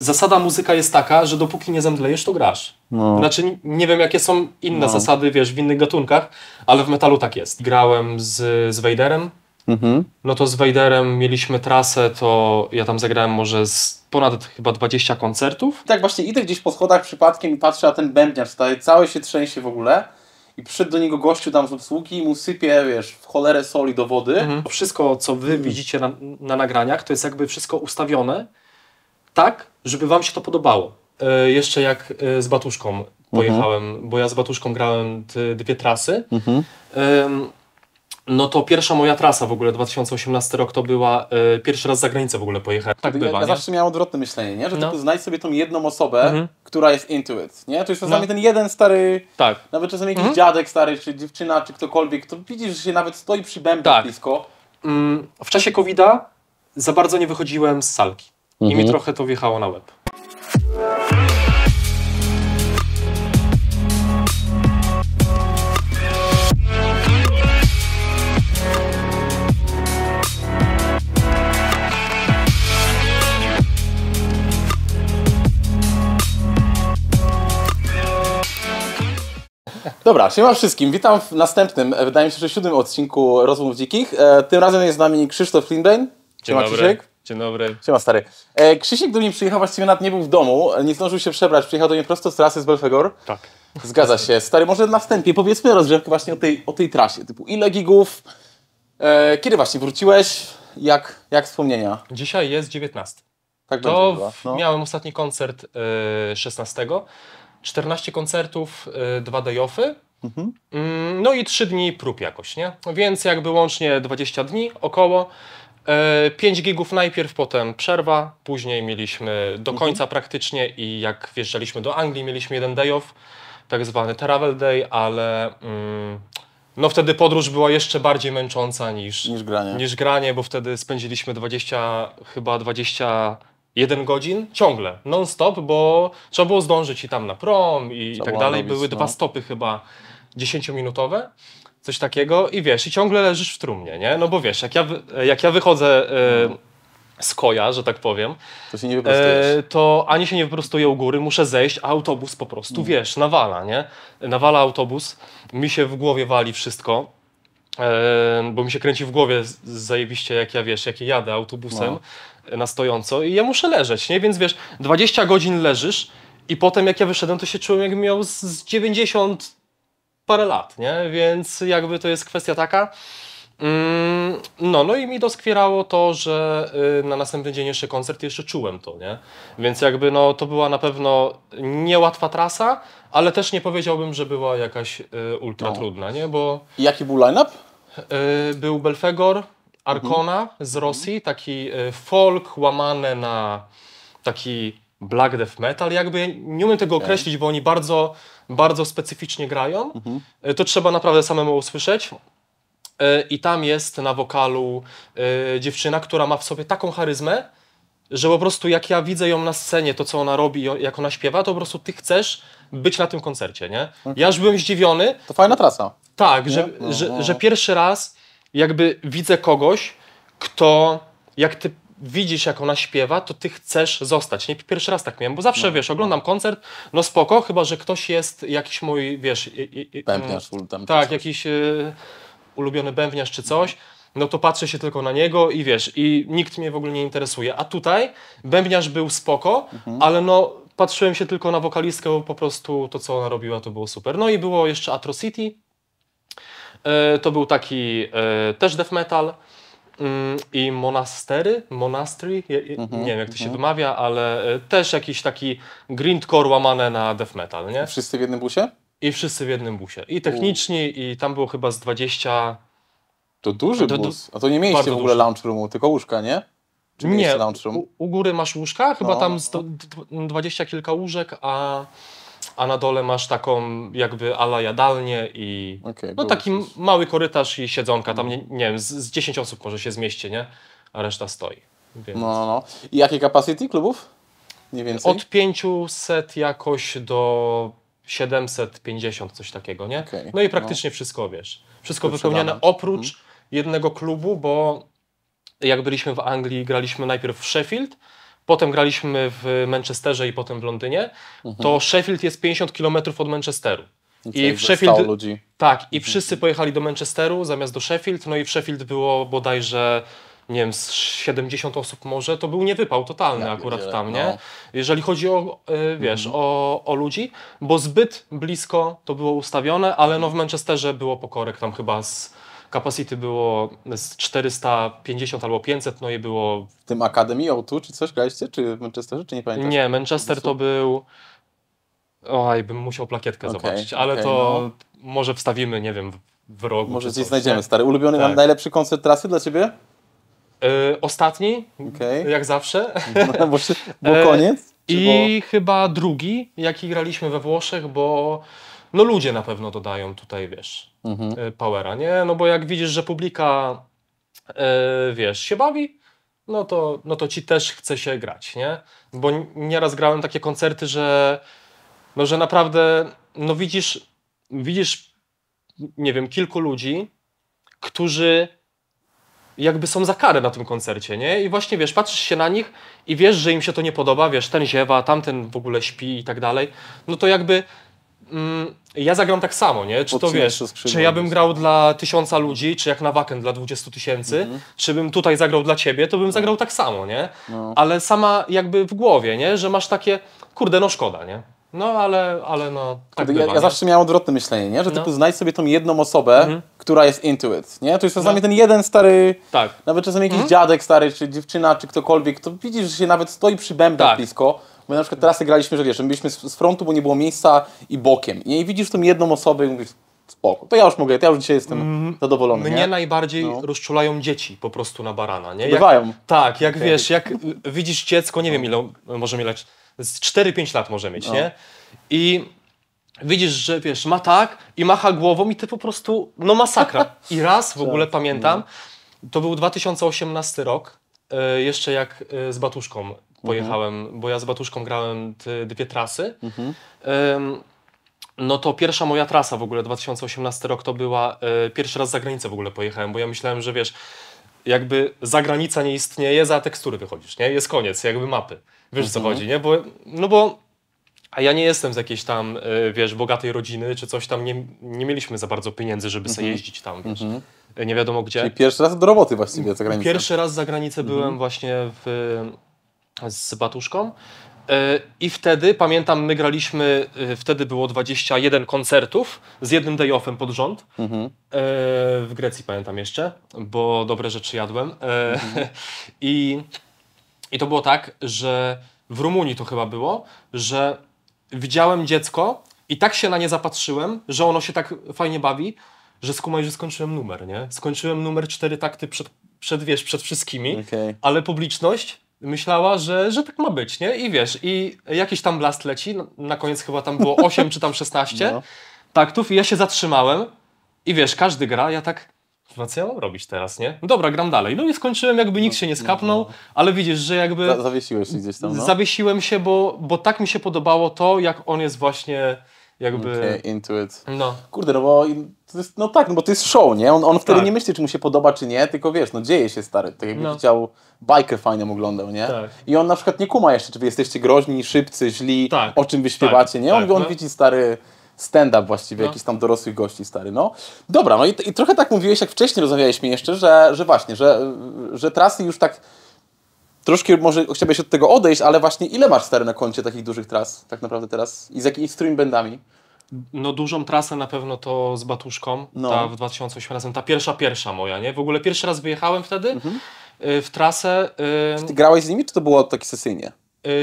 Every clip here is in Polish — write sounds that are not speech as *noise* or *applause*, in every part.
zasada muzyka jest taka, że dopóki nie zemdlejesz, to grasz. No. Znaczy, nie wiem jakie są inne no. zasady, wiesz, w innych gatunkach, ale w metalu tak jest. Grałem z, z Vaderem, mhm. no to z Vaderem mieliśmy trasę, to ja tam zagrałem może z ponad chyba 20 koncertów. Tak właśnie idę gdzieś po schodach przypadkiem i patrzę, na ten bębniarz tutaj cały się trzęsie w ogóle. I przyszedł do niego gościu tam z obsługi i mu sypie, wiesz, w cholerę soli do wody. Mhm. Wszystko, co wy widzicie na, na nagraniach, to jest jakby wszystko ustawione tak, żeby wam się to podobało. E, jeszcze jak e, z Batuszką pojechałem, mhm. bo ja z Batuszką grałem dwie trasy. Mhm. E, no to pierwsza moja trasa w ogóle, 2018 rok, to była e, pierwszy raz za granicę w ogóle pojechałem. Tak ja, ja, zawsze miałem odwrotne myślenie, nie? że no. tylko znajdź sobie tą jedną osobę, mhm. która jest intuit. Nie? To jest no. czasami no. ten jeden stary, tak. nawet czasami jakiś mhm. dziadek stary, czy dziewczyna, czy ktokolwiek, to widzisz, że się nawet stoi przy bębie tak. blisko. Mm, w czasie covid za bardzo nie wychodziłem z salki mhm. i mi mhm. trochę to wjechało na łeb. Dobra, siema wszystkim. Witam w następnym, e, wydaje mi się, że siódmym odcinku Rozmów Dzikich. E, tym razem jest z nami Krzysztof Klindbein. Dzień dobry. Krzysiek. Dzień dobry. Siema stary. E, Krzysiek do mnie przyjechał, właściwie nawet nie był w domu, nie zdążył się przebrać, przyjechał do mnie prosto z trasy z Belfegor. Tak. Zgadza się. Stary, może na wstępie powiedzmy rozgrzewkę właśnie o tej, o tej trasie, typu ile gigów, e, kiedy właśnie wróciłeś, jak, jak wspomnienia? Dzisiaj jest 19. Tak to będzie, no. miałem ostatni koncert y, 16, 14 koncertów, y, dwa day-offy, mhm. Mm, no i 3 dni prób jakoś, nie? Więc jakby łącznie 20 dni około. 5 e, gigów najpierw, potem przerwa, później mieliśmy do mhm. końca mhm. praktycznie i jak wjeżdżaliśmy do Anglii, mieliśmy jeden day off, tak zwany travel day, ale mm, no wtedy podróż była jeszcze bardziej męcząca niż, niż, granie. niż granie, bo wtedy spędziliśmy 20, chyba 21 jeden godzin ciągle, non-stop, bo trzeba było zdążyć i tam na prom i, i tak dalej. Robić, Były no. dwa stopy chyba 10-minutowe coś takiego i wiesz, i ciągle leżysz w trumnie, nie? No bo wiesz, jak ja, jak ja wychodzę e, z koja, że tak powiem, to, się nie e, to ani się nie wyprostuję u góry, muszę zejść, a autobus po prostu, mm. wiesz, nawala, nie? Nawala autobus, mi się w głowie wali wszystko, e, bo mi się kręci w głowie zajebiście, jak ja, wiesz, jak jadę autobusem no. na stojąco i ja muszę leżeć, nie? Więc wiesz, 20 godzin leżysz i potem jak ja wyszedłem, to się czułem, jak miał z 90 parę lat, nie? Więc jakby to jest kwestia taka. Mm, no, no i mi doskwierało to, że y, na następny dzień jeszcze koncert, jeszcze czułem to, nie? Więc jakby no, to była na pewno niełatwa trasa, ale też nie powiedziałbym, że była jakaś y, ultra no. trudna, nie? Bo... jaki był line-up? Y, był Belfegor, Arkona mhm. z Rosji, taki folk łamany na taki black death metal, jakby nie umiem tego określić, bo oni bardzo bardzo specyficznie grają. Mhm. E, to trzeba naprawdę samemu usłyszeć. E, I tam jest na wokalu e, dziewczyna, która ma w sobie taką charyzmę, że po prostu jak ja widzę ją na scenie, to co ona robi, jak ona śpiewa, to po prostu ty chcesz być na tym koncercie, nie? Okay. Ja już byłem zdziwiony. To fajna trasa. Tak, że, no, że, że pierwszy raz jakby widzę kogoś, kto jak ty widzisz, jak ona śpiewa, to ty chcesz zostać. Nie pierwszy raz tak miałem, bo zawsze, no, wiesz, no. oglądam koncert, no spoko, chyba, że ktoś jest jakiś mój, wiesz... Pępniarz, tam mm, Tak, jakiś y, ulubiony bębniarz czy coś. No to patrzę się tylko na niego i wiesz, i nikt mnie w ogóle nie interesuje. A tutaj bębniarz był spoko, mhm. ale no patrzyłem się tylko na wokalistkę, bo po prostu to, co ona robiła, to było super. No i było jeszcze Atrocity. E, to był taki e, też death metal. Mm, i monastery, monastery, mhm, nie wiem jak to się mhm. wymawia, ale e, też jakiś taki grindcore łamane na death metal, nie? Wszyscy w jednym busie? I wszyscy w jednym busie. I techniczni, i tam było chyba z 20... To duży to, bus, a to nie mieliście w ogóle duży. lounge roomu, tylko łóżka, nie? nie, u, u, góry masz łóżka, chyba no, tam no. 20 kilka łóżek, a a na dole masz taką jakby ala jadalnię i okay, no taki coś. mały korytarz i siedzonka, tam no. nie, nie wiem, z, z 10 osób może się zmieści, nie? A reszta stoi. Więc. No, no. I jakie capacity klubów? Mniej więcej? Od 500 jakoś do 750, coś takiego, nie? Okay, no i no. praktycznie no. wszystko, wiesz. Wszystko wypełniane oprócz hmm. jednego klubu, bo jak byliśmy w Anglii, graliśmy najpierw w Sheffield, potem graliśmy w Manchesterze i potem w Londynie, mhm. to Sheffield jest 50 km od Manchesteru. No I, tak, w Sheffield. Ludzi. Tak, i mhm. wszyscy pojechali do Manchesteru zamiast do Sheffield. No i w Sheffield było bodajże nie wiem, z 70 osób może, to był niewypał totalny ja akurat wiele, tam, no. nie? No. Jeżeli chodzi o, e, wiesz, mhm. o, o ludzi, bo zbyt blisko to było ustawione, ale no w Manchesterze było pokorek tam chyba z Capacity było z 450 albo 500, no i było... W tym Akademii o tu czy coś graliście? Czy w Manchesterze, czy nie pamiętam? Nie, Manchester to był... Oj, bym musiał plakietkę okay, zobaczyć, ale okay, to no. może wstawimy, nie wiem, w rogu. Może gdzieś coś, znajdziemy, stary. Ulubiony, tak. najlepszy koncert trasy dla ciebie? Yy, ostatni, okay. jak zawsze. No, no bo, bo e, koniec? I bo... chyba drugi, jaki graliśmy we Włoszech, bo no ludzie na pewno dodają tutaj, wiesz, mhm. E, powera, nie? No bo jak widzisz, że publika, e, wiesz, się bawi, no to, no to ci też chce się grać, nie? Bo nieraz grałem takie koncerty, że, no, że naprawdę, no widzisz, widzisz, nie wiem, kilku ludzi, którzy jakby są za karę na tym koncercie, nie? I właśnie, wiesz, patrzysz się na nich i wiesz, że im się to nie podoba, wiesz, ten ziewa, tamten w ogóle śpi i tak dalej, no to jakby Mm, ja zagram tak samo, nie? Czy to wiesz, czy ja bym grał dla tysiąca ludzi, czy jak na Waken dla 20 tysięcy, mhm. czy bym tutaj zagrał dla ciebie, to bym no. zagrał tak samo, nie? No. Ale sama jakby w głowie, nie? Że masz takie, kurde, no szkoda, nie? No, ale, ale no. Tak bywa, ja, ja zawsze miałem odwrotne myślenie, nie? że no. typu znajdź sobie tą jedną osobę, mhm. która jest it. Nie? To jest no. czasami no. ten jeden stary, tak. nawet czasami jakiś mhm. dziadek stary, czy dziewczyna, czy ktokolwiek, to widzisz, że się nawet stoi przy bębnach tak. blisko My na przykład teraz graliśmy, że wiesz, byliśmy z, frontu, bo nie było miejsca i bokiem. Nie? I widzisz tą jedną osobę i mówisz, spoko. To ja już mogę, to ja już dzisiaj jestem mm, zadowolony. Mnie nie? najbardziej no. rozczulają dzieci po prostu na barana, nie? Jak, Tak, jak okay. wiesz, jak widzisz dziecko, nie wiem ile może mieć, z 4-5 lat może mieć, no. nie? I widzisz, że wiesz, ma tak i macha głową i ty po prostu, no masakra. I raz w ogóle *laughs* tak, pamiętam, no. to był 2018 rok, e, jeszcze jak e, z Batuszką pojechałem, mhm. bo ja z Batuszką grałem dwie trasy. Mhm. no to pierwsza moja trasa w ogóle, 2018 rok, to była e, pierwszy raz za granicę w ogóle pojechałem, bo ja myślałem, że wiesz, jakby zagranica nie istnieje, za tekstury wychodzisz, nie? Jest koniec, jakby mapy. Wiesz mhm. co chodzi, nie? Bo, no bo a ja nie jestem z jakiejś tam, e, wiesz, bogatej rodziny czy coś tam, nie, nie mieliśmy za bardzo pieniędzy, żeby mhm. sobie jeździć tam, wiesz. Mhm. Nie wiadomo gdzie. Czyli pierwszy raz do roboty właściwie za granicę. Pierwszy raz za granicę byłem mhm. właśnie w z Batuszką. E, I wtedy, pamiętam, my graliśmy, e, wtedy było 21 koncertów z jednym day-offem pod rząd. Mhm. E, w Grecji pamiętam jeszcze, bo dobre rzeczy jadłem. Mhm. *laughs* I, I to było tak, że w Rumunii to chyba było, że widziałem dziecko i tak się na nie zapatrzyłem, że ono się tak fajnie bawi, że skumaj, że skończyłem numer, nie? Skończyłem numer cztery takty przed, przed wiesz, przed wszystkimi, okay. ale publiczność myślała, że, że tak ma być, nie? I wiesz, i jakiś tam blast leci, no, na koniec chyba tam było 8 czy tam 16 no. taktów i ja się zatrzymałem i wiesz, każdy gra, ja tak, no co ja mam robić teraz, nie? Dobra, gram dalej. No i skończyłem, jakby nikt no, się nie no, skapnął, ale widzisz, że jakby... zawiesiłeś się gdzieś tam, no? Zawiesiłem się, bo, bo tak mi się podobało to, jak on jest właśnie jakby... Okay, into it. No. Kurde, no bo to jest, no tak, no bo to jest show, nie? On, on wtedy tak. nie myśli, czy mu się podoba, czy nie, tylko wiesz, no dzieje się stary, tak jakby no. chciał bajkę fajną oglądał, nie? Tak. I on na przykład nie kuma jeszcze, czy wy jesteście groźni, szybcy, źli, tak. o czym wy śpiewacie, tak, nie? On, tak, on no. widzi stary stand-up właściwie, no. jakiś tam dorosłych gości stary, no. Dobra, no i, i trochę tak mówiłeś, jak wcześniej rozmawialiśmy jeszcze, że, że właśnie, że, że trasy już tak troszkę może chciałbyś od tego odejść, ale właśnie ile masz stary na koncie takich dużych tras tak naprawdę teraz i z, jakimi, z No dużą trasę na pewno to z Batuszką, no. ta w 2018, ta pierwsza, pierwsza moja, nie? W ogóle pierwszy raz wyjechałem wtedy mhm. Y, w trasę. ty grałeś z nimi, czy to było takie sesyjnie?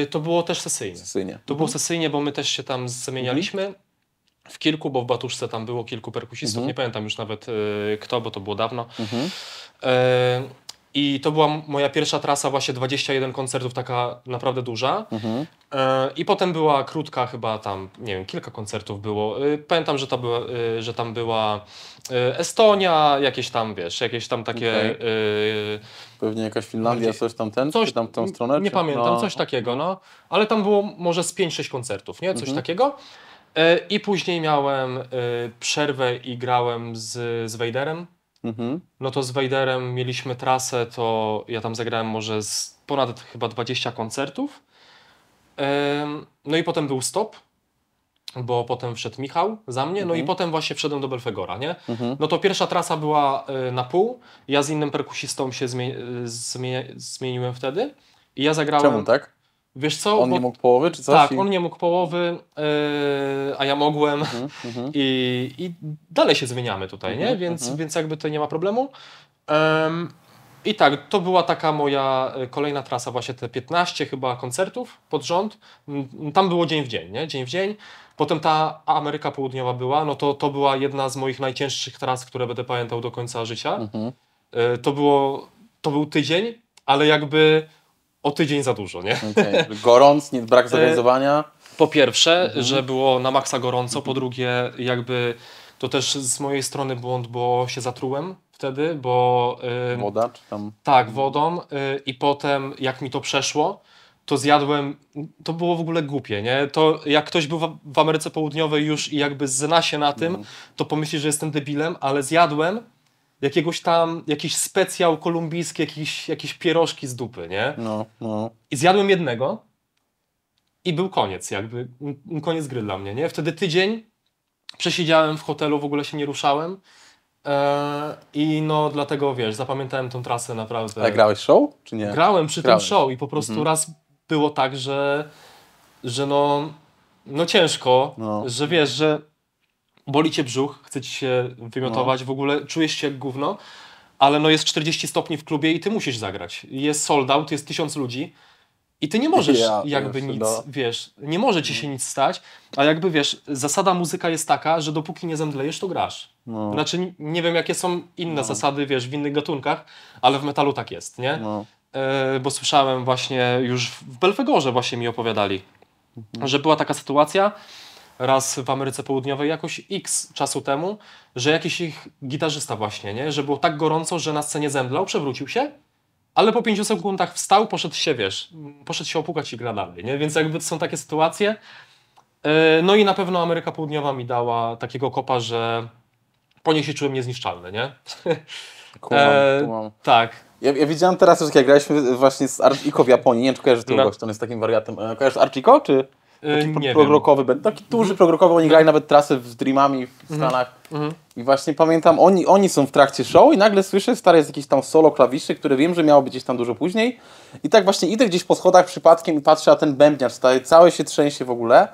Y, to było też sesyjnie. sesyjnie. To mhm. było sesyjnie, bo my też się tam zamienialiśmy. Mhm. W kilku, bo w Batuszce tam było kilku perkusistów, mhm. nie pamiętam już nawet y, kto, bo to było dawno. Mhm. I to była moja pierwsza trasa, właśnie 21 koncertów, taka naprawdę duża. Mhm. E, I potem była krótka, chyba tam, nie wiem, kilka koncertów było. E, pamiętam, że, to była, e, że tam była Estonia, jakieś tam, wiesz, jakieś tam takie... Okay. Y... Pewnie jakaś Finlandia, coś tam ten, coś tam w tą stronę? Nie czy? pamiętam, no. coś takiego, no. Ale tam było może z 5-6 koncertów, nie? Coś mhm. takiego. I później miałem przerwę i grałem z, z Wejderem Mhm. No to z Wejderem mieliśmy trasę, to ja tam zagrałem może z ponad chyba 20 koncertów. No i potem był stop, bo potem wszedł Michał za mnie, no mhm. i potem właśnie wszedłem do Belfegora, nie? Mhm. No to pierwsza trasa była e, na pół, ja z innym perkusistą się zmieni e, zmieni zmieniłem wtedy i ja zagrałem... Czemu tak? Wiesz co? On bo... nie mógł połowy czy coś? Tak, i... on nie mógł połowy, yy, a ja mogłem mhm, mhm. I, i, dalej się zmieniamy tutaj, nie? Mhm, więc, mhm. więc jakby to nie ma problemu. Um, i tak, to była taka moja y, kolejna trasa, właśnie te 15 chyba koncertów pod rząd. Mm, tam było dzień w dzień, nie? Dzień w dzień. Potem ta Ameryka Południowa była, no to to była jedna z moich najcięższych tras, które będę pamiętał do końca życia. Mhm. Y, to, było, to był tydzień, ale jakby o tydzień za dużo, nie? Okay. Gorąc, nie, brak e, zorganizowania? Po pierwsze, mhm. że było na maksa gorąco, po drugie jakby to też z mojej strony błąd, bo się zatrułem wtedy, bo... Yy, Woda czy tam? Tak, wodą yy, i potem jak mi to przeszło, to zjadłem, to było w ogóle głupie, nie? To jak ktoś był w Ameryce Południowej już i jakby zna się na tym, mhm. to pomyśli, że jestem debilem, ale zjadłem jakiegoś tam, jakiś specjał kolumbijski, jakieś, jakiś pierożki z dupy, nie? No, no. I zjadłem jednego i był koniec, jakby koniec gry dla mnie, nie? Wtedy tydzień przesiedziałem w hotelu, w ogóle się nie ruszałem e, i no dlatego, wiesz, zapamiętałem tą trasę naprawdę. Ale grałeś show, czy nie? Grałem przy grałeś. tym show i po prostu mhm. raz było tak, że, że no, no ciężko, no. że wiesz, że boli cię brzuch, chce ci się wymiotować, no. w ogóle czujesz się jak gówno, ale no jest 40 stopni w klubie i ty musisz zagrać. Jest sold out, jest tysiąc ludzi i ty nie możesz ja, jakby wiesz, nic, no. wiesz, nie może ci się mhm. nic stać, a jakby wiesz, zasada muzyka jest taka, że dopóki nie zemdlejesz, to grasz. No. Znaczy nie wiem jakie są inne no. zasady, wiesz, w innych gatunkach, ale w metalu tak jest, nie? No, e, bo słyszałem właśnie już w Belwegorze właśnie mi opowiadali, mhm. że była taka sytuacja, raz w Ameryce Południowej jakoś x czasu temu, że jakiś ich gitarzysta właśnie, nie? Że było tak gorąco, że na scenie zemdlał, przewrócił się, ale po 5 sekundach wstał, poszedł się, wiesz, poszedł się opukać i gra dalej, nie? Więc jakby to są takie sytuacje. E, no i na pewno Ameryka Południowa mi dała takiego kopa, że po niej się czułem niezniszczalny, nie? Kumam, e, kumam. Tak. Ja, ja, widziałem teraz już, jak graliśmy właśnie z Archiko w Japonii, nie wiem, czy kojarzysz tego no. gościa, on jest takim wariatem. E, kojarzysz Archiko, czy...? Taki yy, nie progrokowy, wiem. taki duży mm. progrokowy, oni grali nawet trasę z Dreamami w mhm. Stanach. Mhm. I właśnie pamiętam, oni, oni są w trakcie show i nagle słyszę, stary jest jakiś tam solo klawiszy, które wiem, że miało być gdzieś tam dużo później. I tak właśnie idę gdzieś po schodach przypadkiem i patrzę, a ten bębniarz stary, całe się trzęsie w ogóle.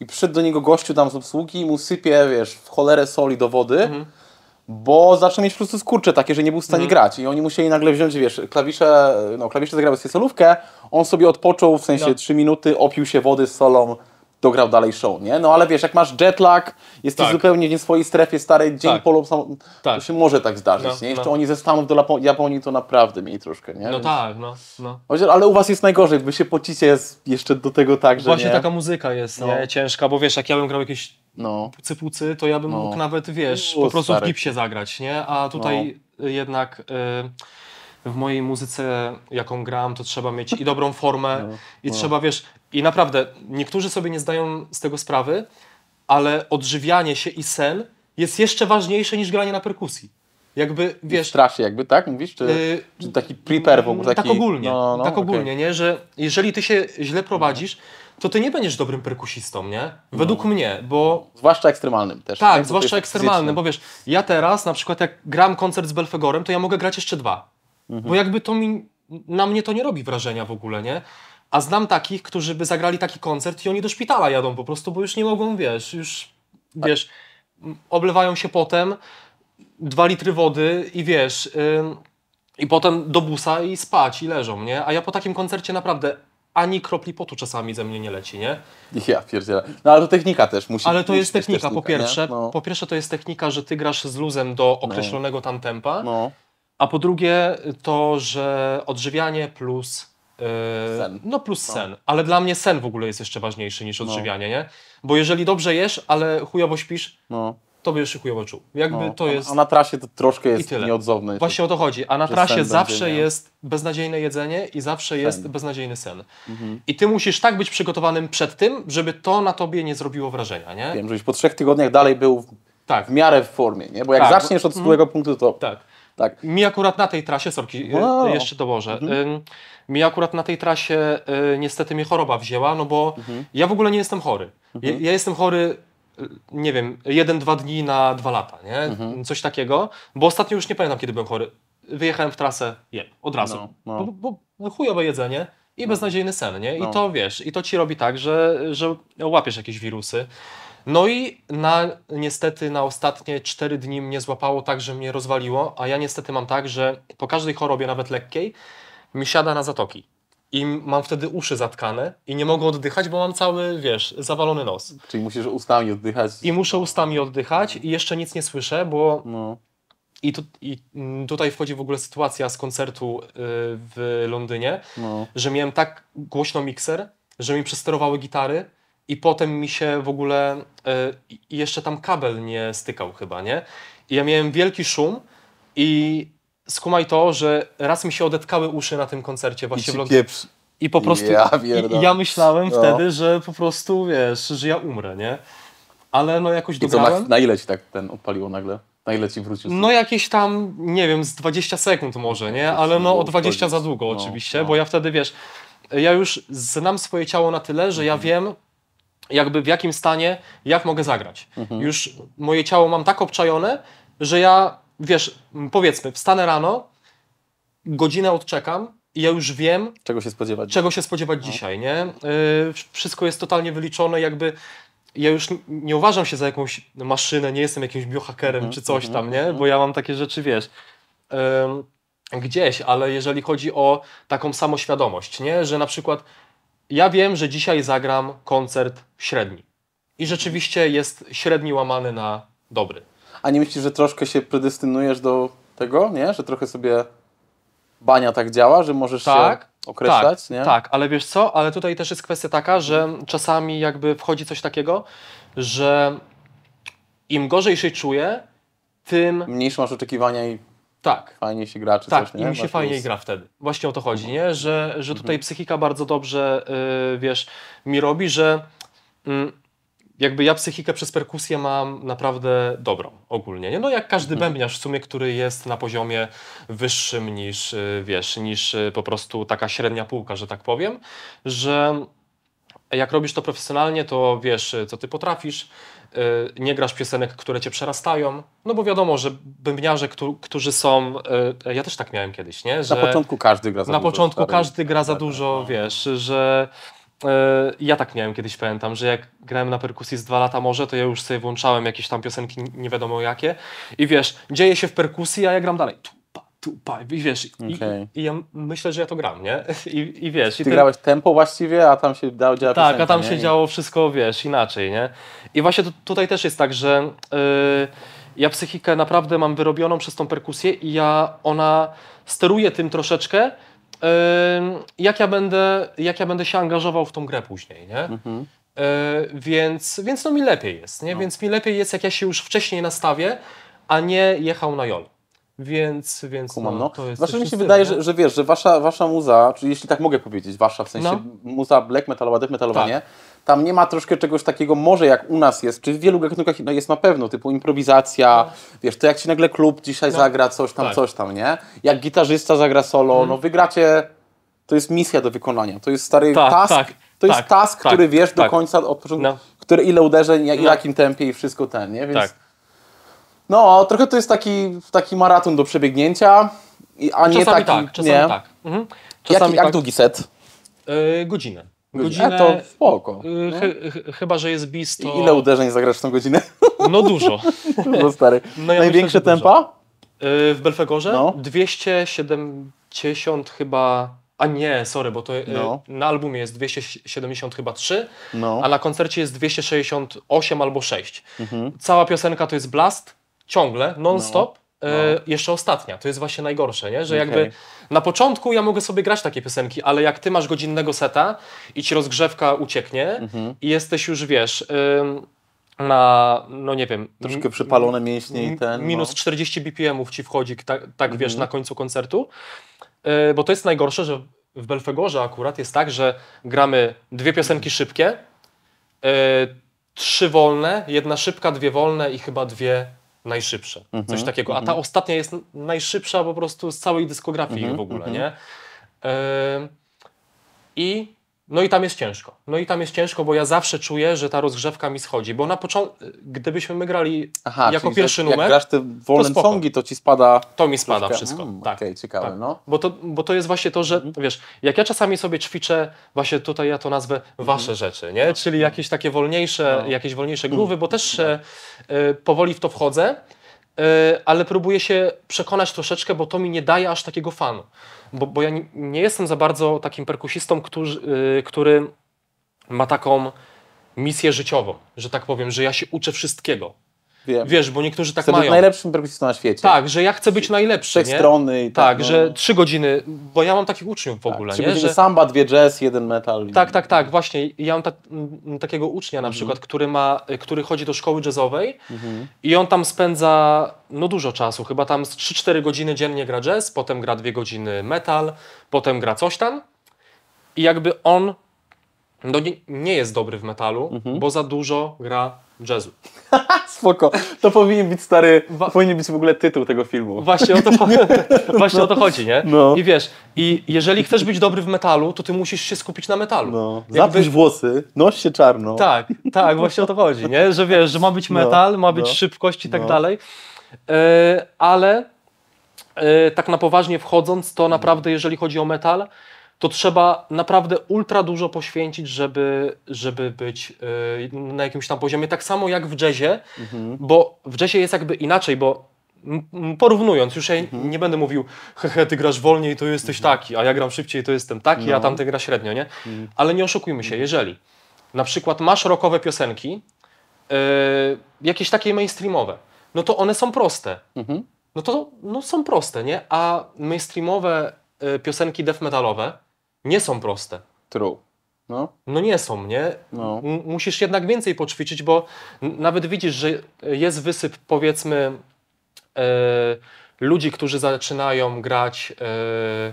I przyszedł do niego gościu tam z obsługi i mu sypie, wiesz, w cholerę soli do wody. Mhm bo zaczął mieć po prostu skurcze takie, że nie był w stanie mm. grać i oni musieli nagle wziąć, wiesz, klawisze, no klawisze zagrały sobie solówkę, on sobie odpoczął, w sensie no. 3 minuty, opił się wody z solą, dograł dalej show, nie? No ale wiesz, jak masz jetlag, jesteś tak. zupełnie w nie swojej strefie starej, dzień tak. polu, tak. się może tak zdarzyć, no, nie? Jeszcze no. oni ze Stanów do Japonii to naprawdę mieli troszkę, nie? No Więc... tak, no, no. Ale u was jest najgorzej, wy się pocicie jeszcze do tego tak, że Właśnie nie? taka muzyka jest, no. nie? Ciężka, bo wiesz, jak ja bym grał jakieś no. pucy pucy, to ja bym no. mógł nawet, wiesz, Uf, po prostu stary. w gipsie zagrać, nie? A tutaj no. jednak... Y w mojej muzyce, jaką gram, to trzeba mieć i dobrą formę, no, i no. trzeba, wiesz, i naprawdę, niektórzy sobie nie zdają z tego sprawy, ale odżywianie się i sen jest jeszcze ważniejsze niż granie na perkusji. Jakby, wiesz... Straszy jakby, tak? Mówisz? Czy, yy, czy taki prepare w ogóle? Mm, taki, tak ogólnie, no, no, tak ogólnie, okay. nie? Że jeżeli ty się źle prowadzisz, to ty nie będziesz dobrym perkusistą, nie? Według no. mnie, bo... Zwłaszcza ekstremalnym też. Tak, tak zwłaszcza ekstremalnym, bo wiesz, ja teraz na przykład jak gram koncert z Belfegorem, to ja mogę grać jeszcze dwa. Mhm. Bo jakby to mi... Na mnie to nie robi wrażenia w ogóle, nie? A znam takich, którzy by zagrali taki koncert i oni do szpitala jadą po prostu, bo już nie mogą, wiesz, już, wiesz, oblewają się potem, dwa litry wody i wiesz, yy, i potem do busa i spać i leżą, nie? A ja po takim koncercie naprawdę ani kropli potu czasami ze mnie nie leci, nie? Ja pierdzielę. No ale to technika też musi Ale to jest technika, po pierwsze. No. Po pierwsze to jest technika, że ty grasz z luzem do no. określonego tam tempa. No. A po drugie to, że odżywianie plus Yy, sen. No plus no. sen, ale dla mnie sen w ogóle jest jeszcze ważniejszy niż no. odżywianie, no. nie? Bo jeżeli dobrze jesz, ale chujowo śpisz, no. to będziesz się chujowo czuł. Jakby no. to jest... A, na trasie to troszkę jest nieodzowne. Właśnie o to chodzi, a na trasie zawsze będzie, jest beznadziejne jedzenie i zawsze sen. jest beznadziejny sen. Mhm. I ty musisz tak być przygotowanym przed tym, żeby to na tobie nie zrobiło wrażenia, nie? Wiem, żebyś po trzech tygodniach dalej był tak. w miarę w formie, nie? Bo jak tak. zaczniesz od mhm. stałego mm. punktu, to... Tak. Tak. Mi akurat na tej trasie, sorki, e, wow. jeszcze dołożę. Mhm. Mi akurat na tej trasie e, niestety mnie choroba wzięła, no bo mhm. ja w ogóle nie jestem chory. Mhm. Ja, ja jestem chory e, nie wiem, jeden, dwa dni na dwa lata, nie? Mhm. Coś takiego, bo ostatnio już nie pamiętam, kiedy byłem chory. Wyjechałem w trasę, je, od razu. No, no. Bo, bo chujowe jedzenie i no. beznadziejny sen, nie? I no. to wiesz, i to ci robi tak, że, że łapiesz jakieś wirusy. No i na, niestety na ostatnie 4 dni mnie złapało tak, że mnie rozwaliło, a ja niestety mam tak, że po każdej chorobie, nawet lekkiej, mi siada na zatoki. I mam wtedy uszy zatkane i nie mogę oddychać, bo mam cały, wiesz, zawalony nos. Czyli musisz ustami oddychać. I muszę ustami oddychać i jeszcze nic nie słyszę, bo... No. I, tu, I, tutaj wchodzi w ogóle sytuacja z koncertu yy, w Londynie, no. że miałem tak głośno mikser, że mi przesterowały gitary, i potem mi się w ogóle y, jeszcze tam kabel nie stykał chyba, nie? I ja miałem wielki szum i skumaj to, że raz mi się odetkały uszy na tym koncercie właśnie I w Londynie. I po prostu ja, i, ja myślałem no. wtedy, że po prostu wiesz, że ja umrę, nie? Ale no jakoś I Co, na, na ile ci tak ten odpaliło nagle? Na ile ci wrócił? No jakieś tam, nie wiem, z 20 sekund może, nie? Ale no o 20 no, za długo no, oczywiście, no. bo ja wtedy, wiesz, ja już znam swoje ciało na tyle, że ja mhm. wiem, jakby w jakim stanie, jak mogę zagrać. Mhm. Już moje ciało mam tak obczajone, że ja, wiesz, powiedzmy, wstanę rano, godzinę odczekam i ja już wiem... Czego się spodziewać. Czego się spodziewać no. dzisiaj, nie? Yy, wszystko jest totalnie wyliczone, jakby ja już nie uważam się za jakąś maszynę, nie jestem jakimś biohakerem mhm. czy coś mhm, tam, nie? Mhm. Bo ja mam takie rzeczy, wiesz... Yy, gdzieś, ale jeżeli chodzi o taką samoświadomość, nie? że na przykład ja wiem, że dzisiaj zagram koncert średni. I rzeczywiście jest średni łamany na dobry. A nie myślisz, że troszkę się predestynujesz do tego, nie? Że trochę sobie bania tak działa, że możesz tak, się określać, tak, nie? Tak, ale wiesz co? Ale tutaj też jest kwestia taka, że czasami jakby wchodzi coś takiego, że im gorzej się czuję, tym... Mniejsze masz oczekiwania i tak. fajnie się gra, czy tak, coś, nie? mi się fajnie gra wtedy. Właśnie o to chodzi, mhm. nie? Że, że tutaj mhm. psychika bardzo dobrze, yy, wiesz, mi robi, że yy, jakby ja psychikę przez perkusję mam naprawdę dobrą ogólnie, nie? No jak każdy mhm. bębniarz w sumie, który jest na poziomie wyższym niż, yy, wiesz, niż y, po prostu taka średnia półka, że tak powiem, że jak robisz to profesjonalnie, to wiesz, y, co ty potrafisz, y, nie grasz piosenek, które cię przerastają, no bo wiadomo, że bębniarze, którzy są, y, ja też tak miałem kiedyś, nie? Że na początku każdy gra za na dużo. Na początku stary. każdy gra za tak, tak. dużo, wiesz, że ja tak miałem kiedyś, pamiętam, że jak grałem na perkusji z dwa lata może, to ja już sobie włączałem jakieś tam piosenki nie wiadomo jakie i wiesz, dzieje się w perkusji, a ja gram dalej. Tu, tupaj, i wiesz, okay. i, i, ja myślę, że ja to gram, nie? I, i wiesz. Ty i ty grałeś tempo właściwie, a tam się dało działać Tak, piosenka, a tam nie? się działo wszystko, wiesz, inaczej, nie? I właśnie tutaj też jest tak, że yy, ja psychikę naprawdę mam wyrobioną przez tą perkusję i ja, ona steruje tym troszeczkę, y, jak, ja będę, jak ja będę się angażował w tą grę później, nie? Mhm. Y, więc, więc no mi lepiej jest, nie? No. Więc mi lepiej jest, jak ja się już wcześniej nastawię, a nie jechał na jol. Więc, więc no, no. to jest. Znaczy mi się wydaje, że, że, wiesz, że wasza, wasza muza, czyli jeśli tak mogę powiedzieć, wasza w sensie no. muza black metalowa, death metalowa, tak. nie? Tam nie ma troszkę czegoś takiego, może jak u nas jest, czy w wielu gatunkach no jest na pewno, typu improwizacja, no. wiesz, to jak ci nagle klub dzisiaj no. zagra coś tam, tak. coś tam, nie? Jak gitarzysta zagra solo, mm. no wygracie, to jest misja do wykonania, to jest stary tak, task, tak, to jest tak, task, tak, który wiesz do tak. końca, od początku, no. które ile uderzeń, jak, no. jakim tempie i wszystko ten, nie? Więc no, trochę to jest taki, taki maraton do przebiegnięcia, a nie taki... Tak, czasami nie. tak, mhm. czasami jak, jak długi set? Yy, godzinę. E, godzinę, to w spoko. Yy, no. Ch chyba, że jest bis, to... I ile uderzeń zagrasz w tą godzinę? *laughs* No dużo. *laughs* dużo, stary. No, ja Największe myślę, tempa? Yy, w Belfegorze? No. 270 chyba... A nie, sorry, bo to yy, no. na albumie jest 270 chyba 3, no. a na koncercie jest 268 albo 6. Mhm. Cała piosenka to jest blast, ciągle, non-stop. No, e, no. jeszcze ostatnia, to jest właśnie najgorsze, nie? że okay. jakby na początku ja mogę sobie grać takie piosenki, ale jak ty masz godzinnego seta i ci rozgrzewka ucieknie mhm. i jesteś już, wiesz, na, no nie wiem... Troszkę przypalone mięśnie i ten... No. Minus no. 40 bpm ci wchodzi, tak, tak mhm. wiesz, na końcu koncertu, e, bo to jest najgorsze, że w Belfegorze akurat jest tak, że gramy dwie piosenki szybkie, e, trzy wolne, jedna szybka, dwie wolne i chyba dwie najszybsze. Mm -hmm. Coś mhm, takiego. A ta mm -hmm. ostatnia jest najszybsza po prostu z całej dyskografii mm -hmm. w ogóle, mhm. nie? I no i tam jest ciężko. No i tam jest ciężko, bo ja zawsze czuję, że ta rozgrzewka mi schodzi, bo na początku, gdybyśmy my grali Aha, jako pierwszy jak, numer, jak grasz te wolne to songi, to ci spada... To mi spada troszkę. wszystko, mm, tak. Okay, ciekawe, tak. No. Bo, to, bo to jest właśnie to, że mhm. wiesz, jak ja czasami sobie ćwiczę, właśnie tutaj ja to nazwę mhm. wasze rzeczy, nie? No. Czyli jakieś takie wolniejsze, no. jakieś wolniejsze mhm. gruwy, bo też e, e, powoli w to wchodzę, E, ale próbuję się przekonać troszeczkę, bo to mi nie daje aż takiego fanu. Bo, bo ja nie jestem za bardzo takim perkusistą, który, e, który ma taką misję życiową, że tak powiem, że ja się uczę wszystkiego. Wiem. Wiesz, bo niektórzy tak chcę mają. Być najlepszym perkusistą na świecie. Tak, że ja chcę być najlepszy. Trzech strony i tak. Tak, no. że trzy godziny, bo ja mam takich uczniów w tak, ogóle. Trzy nie? godziny że... samba, dwie jazz, jeden metal. Tak, tak, tak, właśnie. Ja mam ta, m, mm, takiego ucznia na mhm. przykład, który, ma, który chodzi do szkoły jazzowej mhm. i on tam spędza no dużo czasu, chyba tam 3-4 godziny dziennie gra jazz, potem gra dwie godziny metal, potem gra coś tam i jakby on no nie, nie jest dobry w metalu, mhm. bo za dużo gra jazzu. *laughs* Spoko. To powinien być stary, Wa powinien być w ogóle tytuł tego filmu. Właśnie o to, *laughs* właśnie no. o to chodzi, nie? No. I wiesz, i jeżeli chcesz być dobry w metalu, to ty musisz się skupić na metalu. No. Jakby... Zapisz włosy, noś się czarno. Tak, tak, właśnie o to chodzi, nie? Że wiesz, że ma być no. metal, ma być no. szybkość i tak no. dalej. Yy, ale yy, tak na poważnie wchodząc, to naprawdę jeżeli chodzi o metal, to trzeba naprawdę ultra dużo poświęcić, żeby, żeby być yy, na jakimś tam poziomie. Tak samo jak w jazzie, mhm. bo w jazzie jest jakby inaczej, bo porównując, już ja mhm. nie będę mówił, hehe, ty grasz wolniej, to jesteś mhm. taki, a ja gram szybciej, to jestem taki, no. a tamty gra średnio, nie? Mhm. Ale nie oszukujmy się, mhm. jeżeli na przykład masz rockowe piosenki, yy, jakieś takie mainstreamowe, no to one są proste. Mhm. No to no, są proste, nie? A mainstreamowe y, piosenki death metalowe, nie są proste. True. No, no nie są, nie? No. Musisz jednak więcej poćwiczyć, bo nawet widzisz, że jest wysyp powiedzmy e, ludzi, którzy zaczynają grać. Yy,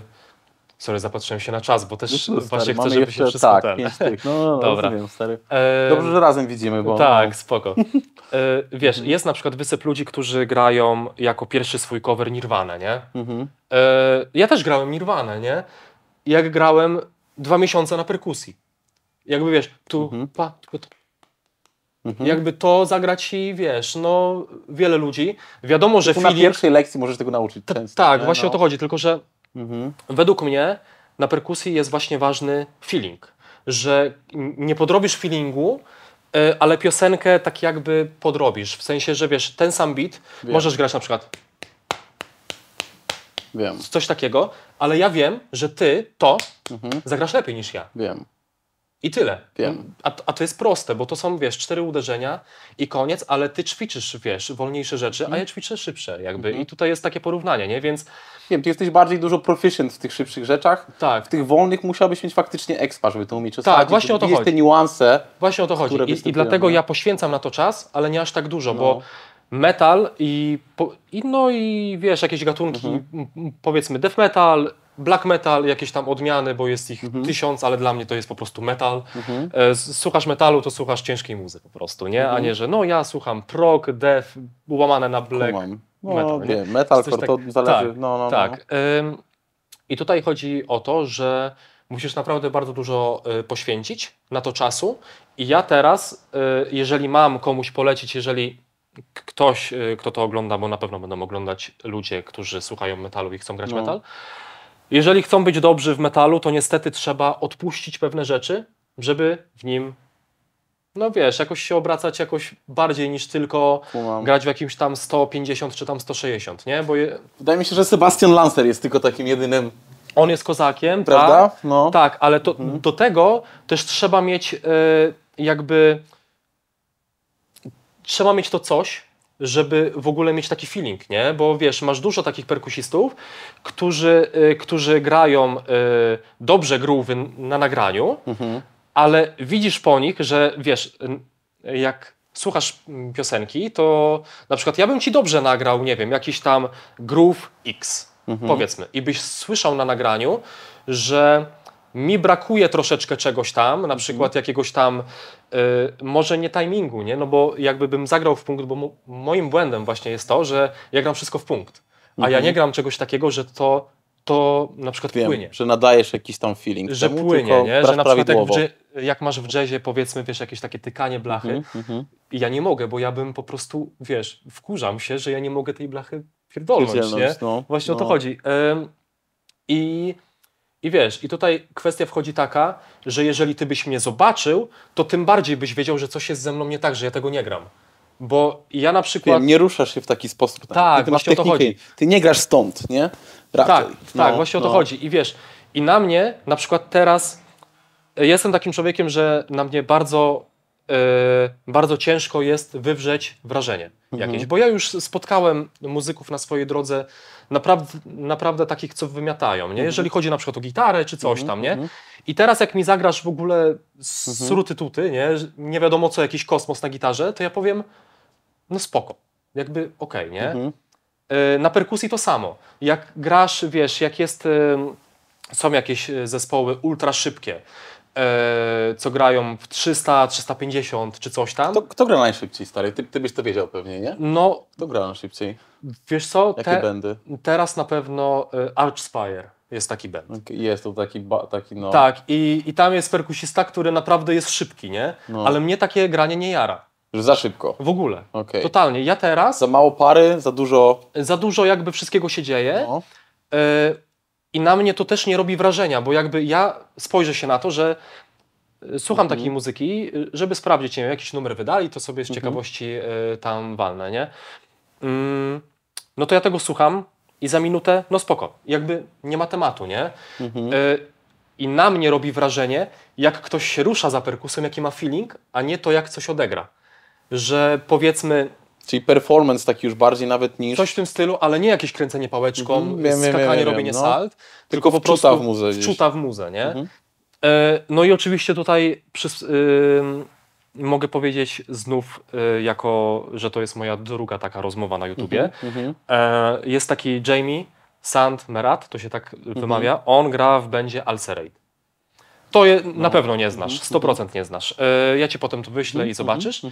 Sorry, zapatrzyłem się na czas, bo też no, właśnie chcę, żeby jeszcze, się wszystko... Tak, pięć No, no, no *laughs* Dobra. Rozumiem, stary. E, Dobrze, że razem widzimy, bo... Tak, no. spoko. *laughs* wiesz, jest na przykład wysyp ludzi, którzy grają jako pierwszy swój cover Nirvana, nie? Mhm. ja też grałem Nirvana, nie? jak grałem dwa miesiące na perkusji. Jakby wiesz, tu, mhm. pa, tu, tu. Mhm. Jakby to zagrać i wiesz, no wiele ludzi. Wiadomo, że Filier... Na pierwszej lekcji możesz tego nauczyć. Często, tak, nie? właśnie no. o to chodzi, tylko że mhm. według mnie na perkusji jest właśnie ważny feeling. Że nie podrobisz feelingu, e, ale piosenkę tak jakby podrobisz. W sensie, że wiesz, ten sam beat Wiem. możesz grać na przykład Wiem. coś takiego, ale ja wiem, że ty to mhm. zagrasz lepiej niż ja. Wiem. I tyle. Wiem. A, a, to jest proste, bo to są, wiesz, cztery uderzenia i koniec, ale ty ćwiczysz, wiesz, wolniejsze rzeczy, mhm. a ja ćwiczę szybsze, jakby. Mhm. I tutaj jest takie porównanie, nie? Więc... Wiem, ty jesteś bardziej dużo proficient w tych szybszych rzeczach. Tak. W tych wolnych musiałbyś mieć faktycznie ekspa, żeby to umieć Tak, właśnie o to chodzi. te niuanse, Właśnie o to chodzi. I, I, dlatego ja poświęcam na to czas, ale nie aż tak dużo, no. bo metal i, i, no i wiesz, jakieś gatunki, mhm. powiedzmy death metal, black metal, jakieś tam odmiany, bo jest ich mhm. tysiąc, ale dla mnie to jest po prostu metal. Mhm. E, słuchasz metalu, to słuchasz ciężkiej muzyki po prostu, nie? A mhm. nie, że no ja słucham prog, death, łamane na black Kumam. no, metal. Nie, nie tak, to zależy. Tak, no, no, no tak. No. Ym, I tutaj chodzi o to, że musisz naprawdę bardzo dużo y, poświęcić na to czasu i ja teraz, y, jeżeli mam komuś polecić, jeżeli ktoś, y, kto to ogląda, bo na pewno będą oglądać ludzie, którzy słuchają metalu i chcą grać no. metal. Jeżeli chcą być dobrzy w metalu, to niestety trzeba odpuścić pewne rzeczy, żeby w nim, no wiesz, jakoś się obracać jakoś bardziej niż tylko grać w jakimś tam 150 czy tam 160, nie? Bo je... Wydaje mi się, że Sebastian Lancer jest tylko takim jedynym on jest kozakiem, prawda? Tak, no. tak ale to, mhm. do tego też trzeba mieć y, jakby trzeba mieć to coś, żeby w ogóle mieć taki feeling, nie? Bo wiesz, masz dużo takich perkusistów, którzy, y, którzy grają y, dobrze groovy na nagraniu, mhm. ale widzisz po nich, że wiesz, y, jak słuchasz piosenki, to na przykład ja bym ci dobrze nagrał, nie wiem, jakiś tam groove X, mhm. powiedzmy, i byś słyszał na nagraniu, że mi brakuje troszeczkę czegoś tam, na przykład jakiegoś tam, y, może nie timingu, nie? No bo jakby bym zagrał w punkt, bo mo moim błędem właśnie jest to, że ja gram wszystko w punkt, a ja mhm. nie gram czegoś takiego, że to to na przykład Wiem, płynie. Że nadajesz jakiś tam feeling. Że temu, płynie, nie? Że na przykład jak, w, jak, masz w jazzie, powiedzmy, wiesz, jakieś takie tykanie blachy, mm -hmm. i ja nie mogę, bo ja bym po prostu, wiesz, wkurzam się, że ja nie mogę tej blachy pierdolnąć, nie? No, Właśnie no. o to no. chodzi. I i wiesz, i tutaj kwestia wchodzi taka, że jeżeli ty byś mnie zobaczył, to tym bardziej byś wiedział, że coś jest ze mną nie tak, że ja tego nie gram. Bo ja na przykład. nie ruszasz się w taki sposób. Tak, tak właśnie o to chodzi. Ty nie grasz stąd, nie? Raczej. Tak, tak no, tak, właśnie no. o to no. chodzi. I wiesz, i na mnie na przykład teraz e, jestem takim człowiekiem, że na mnie bardzo, yy, bardzo ciężko jest wywrzeć wrażenie jakieś. Mhm. Bo ja już spotkałem muzyków na swojej drodze naprawdę, naprawdę takich, co wymiatają, nie? Mhm. Jeżeli chodzi na przykład o gitarę czy coś mhm, tam, nie? Mhm. I teraz jak mi zagrasz w ogóle mhm. ruty tuty, nie? Nie wiadomo co, jakiś kosmos na gitarze, to ja powiem, no spoko, jakby okej, okay, nie? Mhm. E, na perkusji to samo. Jak grasz, wiesz, jak jest, są jakieś e, zespoły ultra szybkie, E, co grają w 300, 350 czy coś tam. Kto, kto gra najszybciej, stary? Ty, ty, byś to wiedział pewnie, nie? No. Kto gra najszybciej? Wiesz co? Jakie te, Teraz na pewno e, Archspire jest taki band. Jest to taki, ba, taki no... Tak, i, i tam jest perkusista, który naprawdę jest szybki, nie? No. Ale mnie takie granie nie jara. Że za szybko? W ogóle. Okay. Totalnie. Ja teraz... Za mało pary, za dużo... Za dużo jakby wszystkiego się dzieje. No. E, i na mnie to też nie robi wrażenia, bo jakby ja spojrzę się na to, że e, słucham mhm. takiej muzyki, e, żeby sprawdzić, nie wiem, jakiś numer wydali, to sobie z mhm. ciekawości y, tam walnę, nie? Mm, no to ja tego słucham i za minutę, no spoko, jakby nie ma tematu, nie? Mhm. Y, I na mnie robi wrażenie, jak ktoś się rusza za perkusem, jaki ma feeling, a nie to, jak coś odegra. Że powiedzmy, Czyli performance taki już bardziej nawet niż... Coś w tym stylu, ale nie jakieś kręcenie pałeczką, mm wiem, skakanie, wiem, wiem, robienie no. salt. Tylko, tylko po prostu w muze, Gdzieś. Wczuta w muzę, nie? Mhm. E, no i oczywiście tutaj mogę powiedzieć znów, y, jako że to jest moja druga taka rozmowa na YouTubie. Mm-hmm. jest taki Jamie Sand Merat, to się tak mm-hmm. wymawia. On gra w będzie Alcerate. To je, no. na pewno nie znasz, 100% mhm, nie znasz. E, ja cię potem tu wyślę mm-hmm. i zobaczysz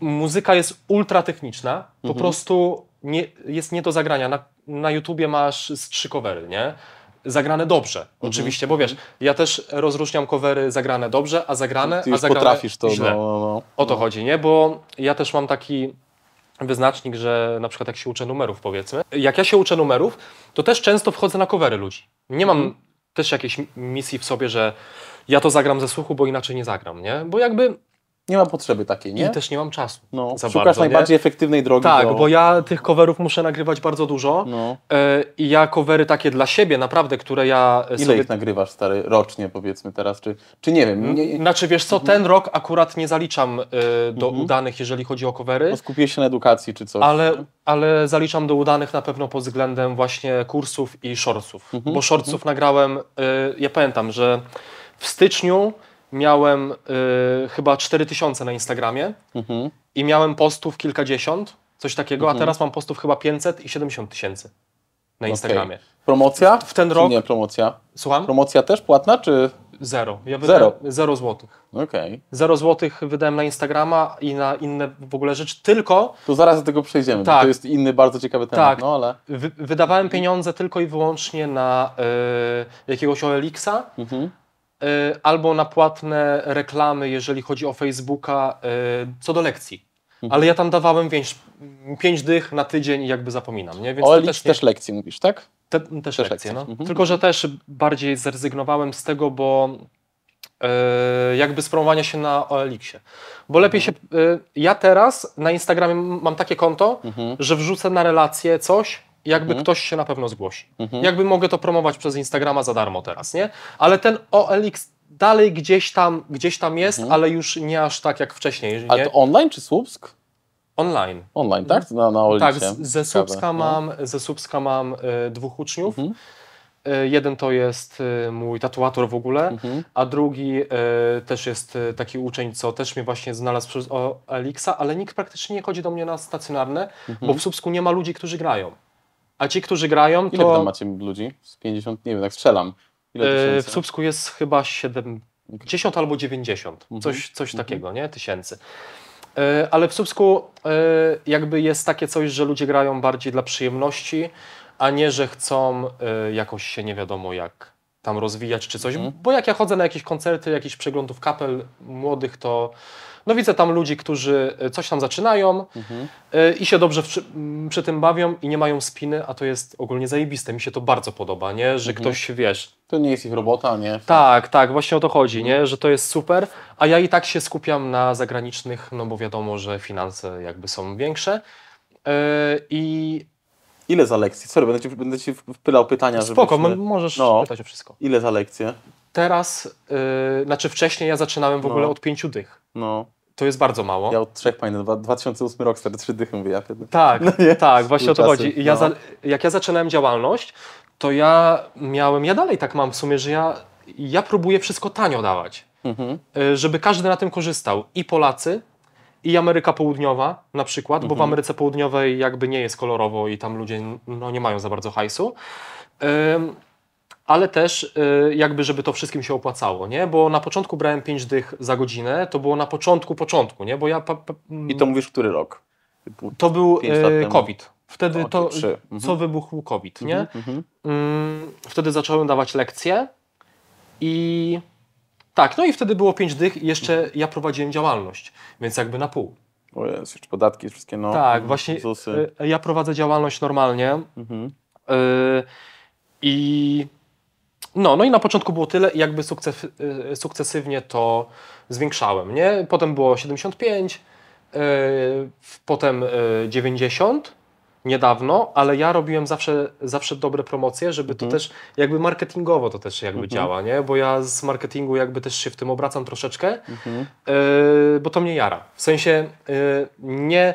muzyka jest ultra techniczna. po mhm. prostu nie, jest nie do zagrania. Na, na YouTubie masz z trzy covery, nie? Zagrane dobrze, mhm. oczywiście, bo wiesz, ja też rozróżniam covery zagrane dobrze, a zagrane, Ty już a zagrane potrafisz to, źle. No, no, no. O to no. chodzi, nie? Bo ja też mam taki wyznacznik, że na przykład jak się uczę numerów, powiedzmy, jak ja się uczę numerów, to też często wchodzę na covery ludzi. Nie mam mhm. też jakiejś misji w sobie, że ja to zagram ze słuchu, bo inaczej nie zagram, nie? Bo jakby nie ma potrzeby takiej, nie? I też nie mam czasu. No, za szukasz bardzo, najbardziej nie? efektywnej drogi. Tak, do... bo ja tych coverów muszę nagrywać bardzo dużo. No. E, I ja covery takie dla siebie, naprawdę, które ja. E, Ile sobie... ich nagrywasz stary rocznie powiedzmy teraz? Czy, czy nie wiem? Nie... Znaczy wiesz co, mhm. ten rok akurat nie zaliczam e, do mhm. udanych, jeżeli chodzi o covery. No, skupię się na edukacji czy coś. Ale, ale zaliczam do udanych na pewno pod względem właśnie kursów i shortsów. Mhm. Bo shortsów mhm. nagrałem, ja pamiętam, że w styczniu miałem y, chyba 4000 na Instagramie mhm. i miałem postów kilkadziesiąt, coś takiego, mhm. a teraz mam postów chyba 500 i 70 tysięcy na Instagramie. Okay. Promocja? W ten rok. Czy nie, promocja. Słucham? Promocja też płatna, czy. Zero. Ja wydałem zero. zero złotych. Okej. Okay. Zero złotych wydałem na Instagrama i na inne w ogóle rzeczy, tylko... To zaraz do tego przejdziemy, tak. to jest inny bardzo ciekawy temat, tak. no ale... Wy wydawałem pieniądze tylko i wyłącznie na y, jakiegoś OLX-a, mhm. Y, albo na płatne reklamy, jeżeli chodzi o Facebooka, y, co do lekcji. Mhm. Ale ja tam dawałem wiesz, pięć dych na tydzień i jakby zapominam. Nie? Więc o, też, nie... też lekcje mówisz, tak? Te, też, też lekcje, lekcje. No. Mhm. Tylko, że też bardziej zrezygnowałem z tego, bo yy, jakby spromowania się na OLX-ie. Bo lepiej mhm. się... Y, ja teraz na Instagramie mam takie konto, mhm. że wrzucę na relację coś, jakby mhm. ktoś się na pewno zgłosi. Mhm. Jakby mogę to promować przez Instagrama za darmo teraz, nie? Ale ten OLX dalej gdzieś tam, gdzieś tam jest, mhm. ale już nie aż tak jak wcześniej. Nie? Ale to online czy Słupsk? Online. Online, tak? Mhm. Na, na Tak, ze Słupska no. mam, ze Słupska mam y, dwóch uczniów. Mhm. Y, jeden to jest y, mój tatuator w ogóle, mhm. a drugi y, też jest taki uczeń, co też mnie właśnie znalazł przez Elixa, ale nikt praktycznie nie chodzi do mnie na stacjonarne, bo mhm. w Słupsku nie ma ludzi, którzy grają. A ci, którzy grają, to... Ile tam macie ludzi? Z 50? Nie wiem, tak strzelam. Yy, w Słupsku jest chyba 70 albo 90, mhm. coś, coś mhm. takiego, nie? Tysięcy. Yy, ale w Słupsku yy, jakby jest takie coś, że ludzie grają bardziej dla przyjemności, a nie, że chcą jakoś się nie wiadomo jak tam rozwijać czy coś. Mhm. Bo jak ja chodzę na jakieś koncerty, jakichś przeglądów kapel młodych, to no widzę tam ludzi, którzy e, coś tam zaczynają mhm. E, i się dobrze przy, przy, tym bawią i nie mają spiny, a to jest ogólnie zajebiste. Mi się to bardzo podoba, nie? Że mhm. ktoś, wiesz... To nie jest ich robota, nie? Tak, tak, właśnie o to chodzi, nie? Że to jest super, a ja i tak się skupiam na zagranicznych, no bo wiadomo, że finanse jakby są większe yy, i... Ile za lekcje? Sorry, będę ci, będę ci wpylał pytania. Spoko, żebyśmy... możesz no. pytać o wszystko. Ile za lekcje? Teraz, yy, znaczy wcześniej ja zaczynałem w no. ogóle od pięciu dych. No to jest bardzo mało. Ja od trzech pamiętam, 2008 rok, stary, trzy dychy mówię. Ja tak, *laughs* no tak, właśnie o to chodzi. Ja no. za, jak ja zaczynałem działalność, to ja miałem, ja dalej tak mam w sumie, że ja, ja próbuję wszystko tanio dawać, mhm. Y, żeby każdy na tym korzystał. I Polacy, i Ameryka Południowa na przykład, mhm. bo w mhm. Ameryce Południowej jakby nie jest kolorowo i tam ludzie no, nie mają za bardzo hajsu ale też y, jakby, żeby to wszystkim się opłacało, nie? Bo na początku brałem 5 dych za godzinę, to było na początku, początku, nie? Bo ja... I to mówisz, który rok? To był y, COVID. Wtedy o, to, mhm. co wybuchł COVID, nie? Mhm, mhm. Mm, wtedy zacząłem dawać lekcje i... Tak, no i wtedy było 5 dych i jeszcze ja prowadziłem działalność, więc jakby na pół. O jest, jeszcze podatki wszystkie, no. Tak, mhm, właśnie ZUSy. Y, ja prowadzę działalność normalnie. Mhm. Y i no, no i na początku było tyle i jakby sukces, y, sukcesywnie to zwiększałem, nie? Potem było 75, yy, potem 90 y, niedawno, ale ja robiłem zawsze, zawsze dobre promocje, żeby to mhm. też jakby marketingowo to też jakby mhm. działa, nie? Bo ja z marketingu jakby też się w tym obracam troszeczkę, yy, bo to mnie jara. W sensie yy, nie,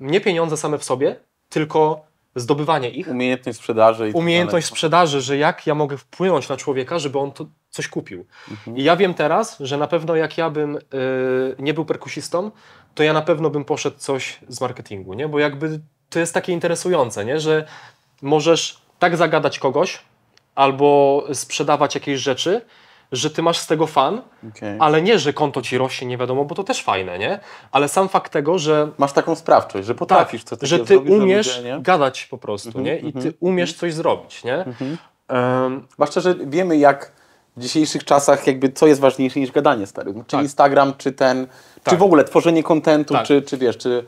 nie pieniądze same w sobie, tylko zdobywanie ich. Umiejętność sprzedaży. Tak umiejętność sprzedaży, że jak ja mogę wpłynąć na człowieka, żeby on to coś kupił. Mhm. I ja wiem teraz, że na pewno jak ja bym y, nie był perkusistą, to ja na pewno bym poszedł coś z marketingu, nie? Bo jakby to jest takie interesujące, nie? Że możesz tak zagadać kogoś albo sprzedawać jakieś rzeczy, że ty masz z tego fan, okay. ale nie, że konto ci rośnie, nie wiadomo, bo to też fajne, nie? Ale sam fakt tego, że... Masz taką sprawczość, że potrafisz tak, coś że ty umiesz ludzie, gadać po prostu, mm -hmm, nie? I mm -hmm. ty mhm. umiesz coś zrobić, nie? Mhm. Um, Zwłaszcza, że wiemy jak w dzisiejszych czasach jakby co jest ważniejsze niż gadanie, stary. Czy tak. Instagram, czy ten, tak. czy w ogóle tworzenie kontentu, tak. czy, czy wiesz, czy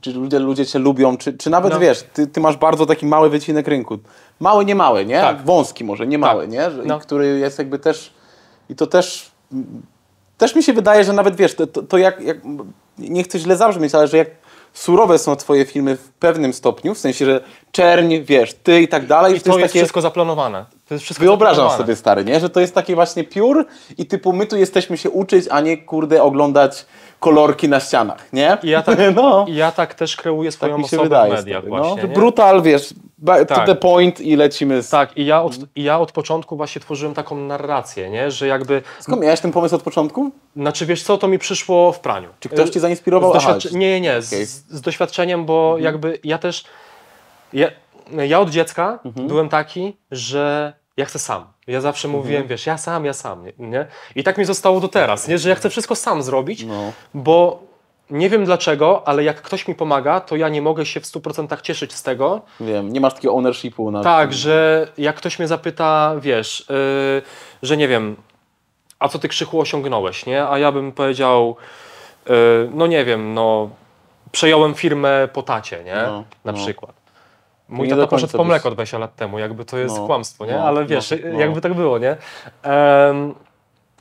czy ludzie, ludzie cię lubią, czy, czy nawet no. wiesz, ty, ty masz bardzo taki mały wycinek rynku. Mały, nie mały, nie? Tak. Wąski może, nie mały, tak. nie? Że, no. Który jest jakby też i to też, też mi się wydaje, że nawet wiesz, to, to jak, jak, nie chcę źle zabrzmieć, ale że jak surowe są twoje filmy w pewnym stopniu, w sensie, że czerń, wiesz, ty i tak dalej. I to, to jest, jest takie... wszystko zaplanowane. To jest wszystko Wyobrażam zaplanowane. sobie, stary, nie? Że to jest takie właśnie piór i typu my tu jesteśmy się uczyć, a nie, kurde, oglądać kolorki na ścianach, nie? I ja tak, *laughs* no. ja tak też kreuję tak swoją tak osobę wydaje, w mediach stary, właśnie. No. Brutal, wiesz, Back to tak. the point i lecimy z... Tak, i ja, od, i ja od początku właśnie tworzyłem taką narrację, nie? że jakby... Skąd miałeś ten pomysł od początku? Znaczy wiesz co, to mi przyszło w praniu. Czy ktoś ci zainspirował? Z doświadczy... Aha, nie, nie, z, z, doświadczeniem, bo mhm. jakby ja też... Ja, ja od dziecka mhm. byłem taki, że ja chcę sam. Ja zawsze mhm. mówiłem, wiesz, ja sam, ja sam, nie? I tak mi zostało do teraz, nie? że ja chcę wszystko sam zrobić, no. bo nie wiem dlaczego, ale jak ktoś mi pomaga, to ja nie mogę się w 100% cieszyć z tego. Wiem, nie masz takiego ownershipu. Na... Tak, że jak ktoś mnie zapyta, wiesz, yy, że nie wiem, a co ty Krzychu osiągnąłeś, nie? A ja bym powiedział, yy, no nie wiem, no przejąłem firmę po tacie, nie? No, na no. przykład. Mój nie tata poszedł po mleko 20 lat temu, jakby to jest no, kłamstwo, nie? No, ale no, wiesz, y, no. jakby tak było, nie? Um,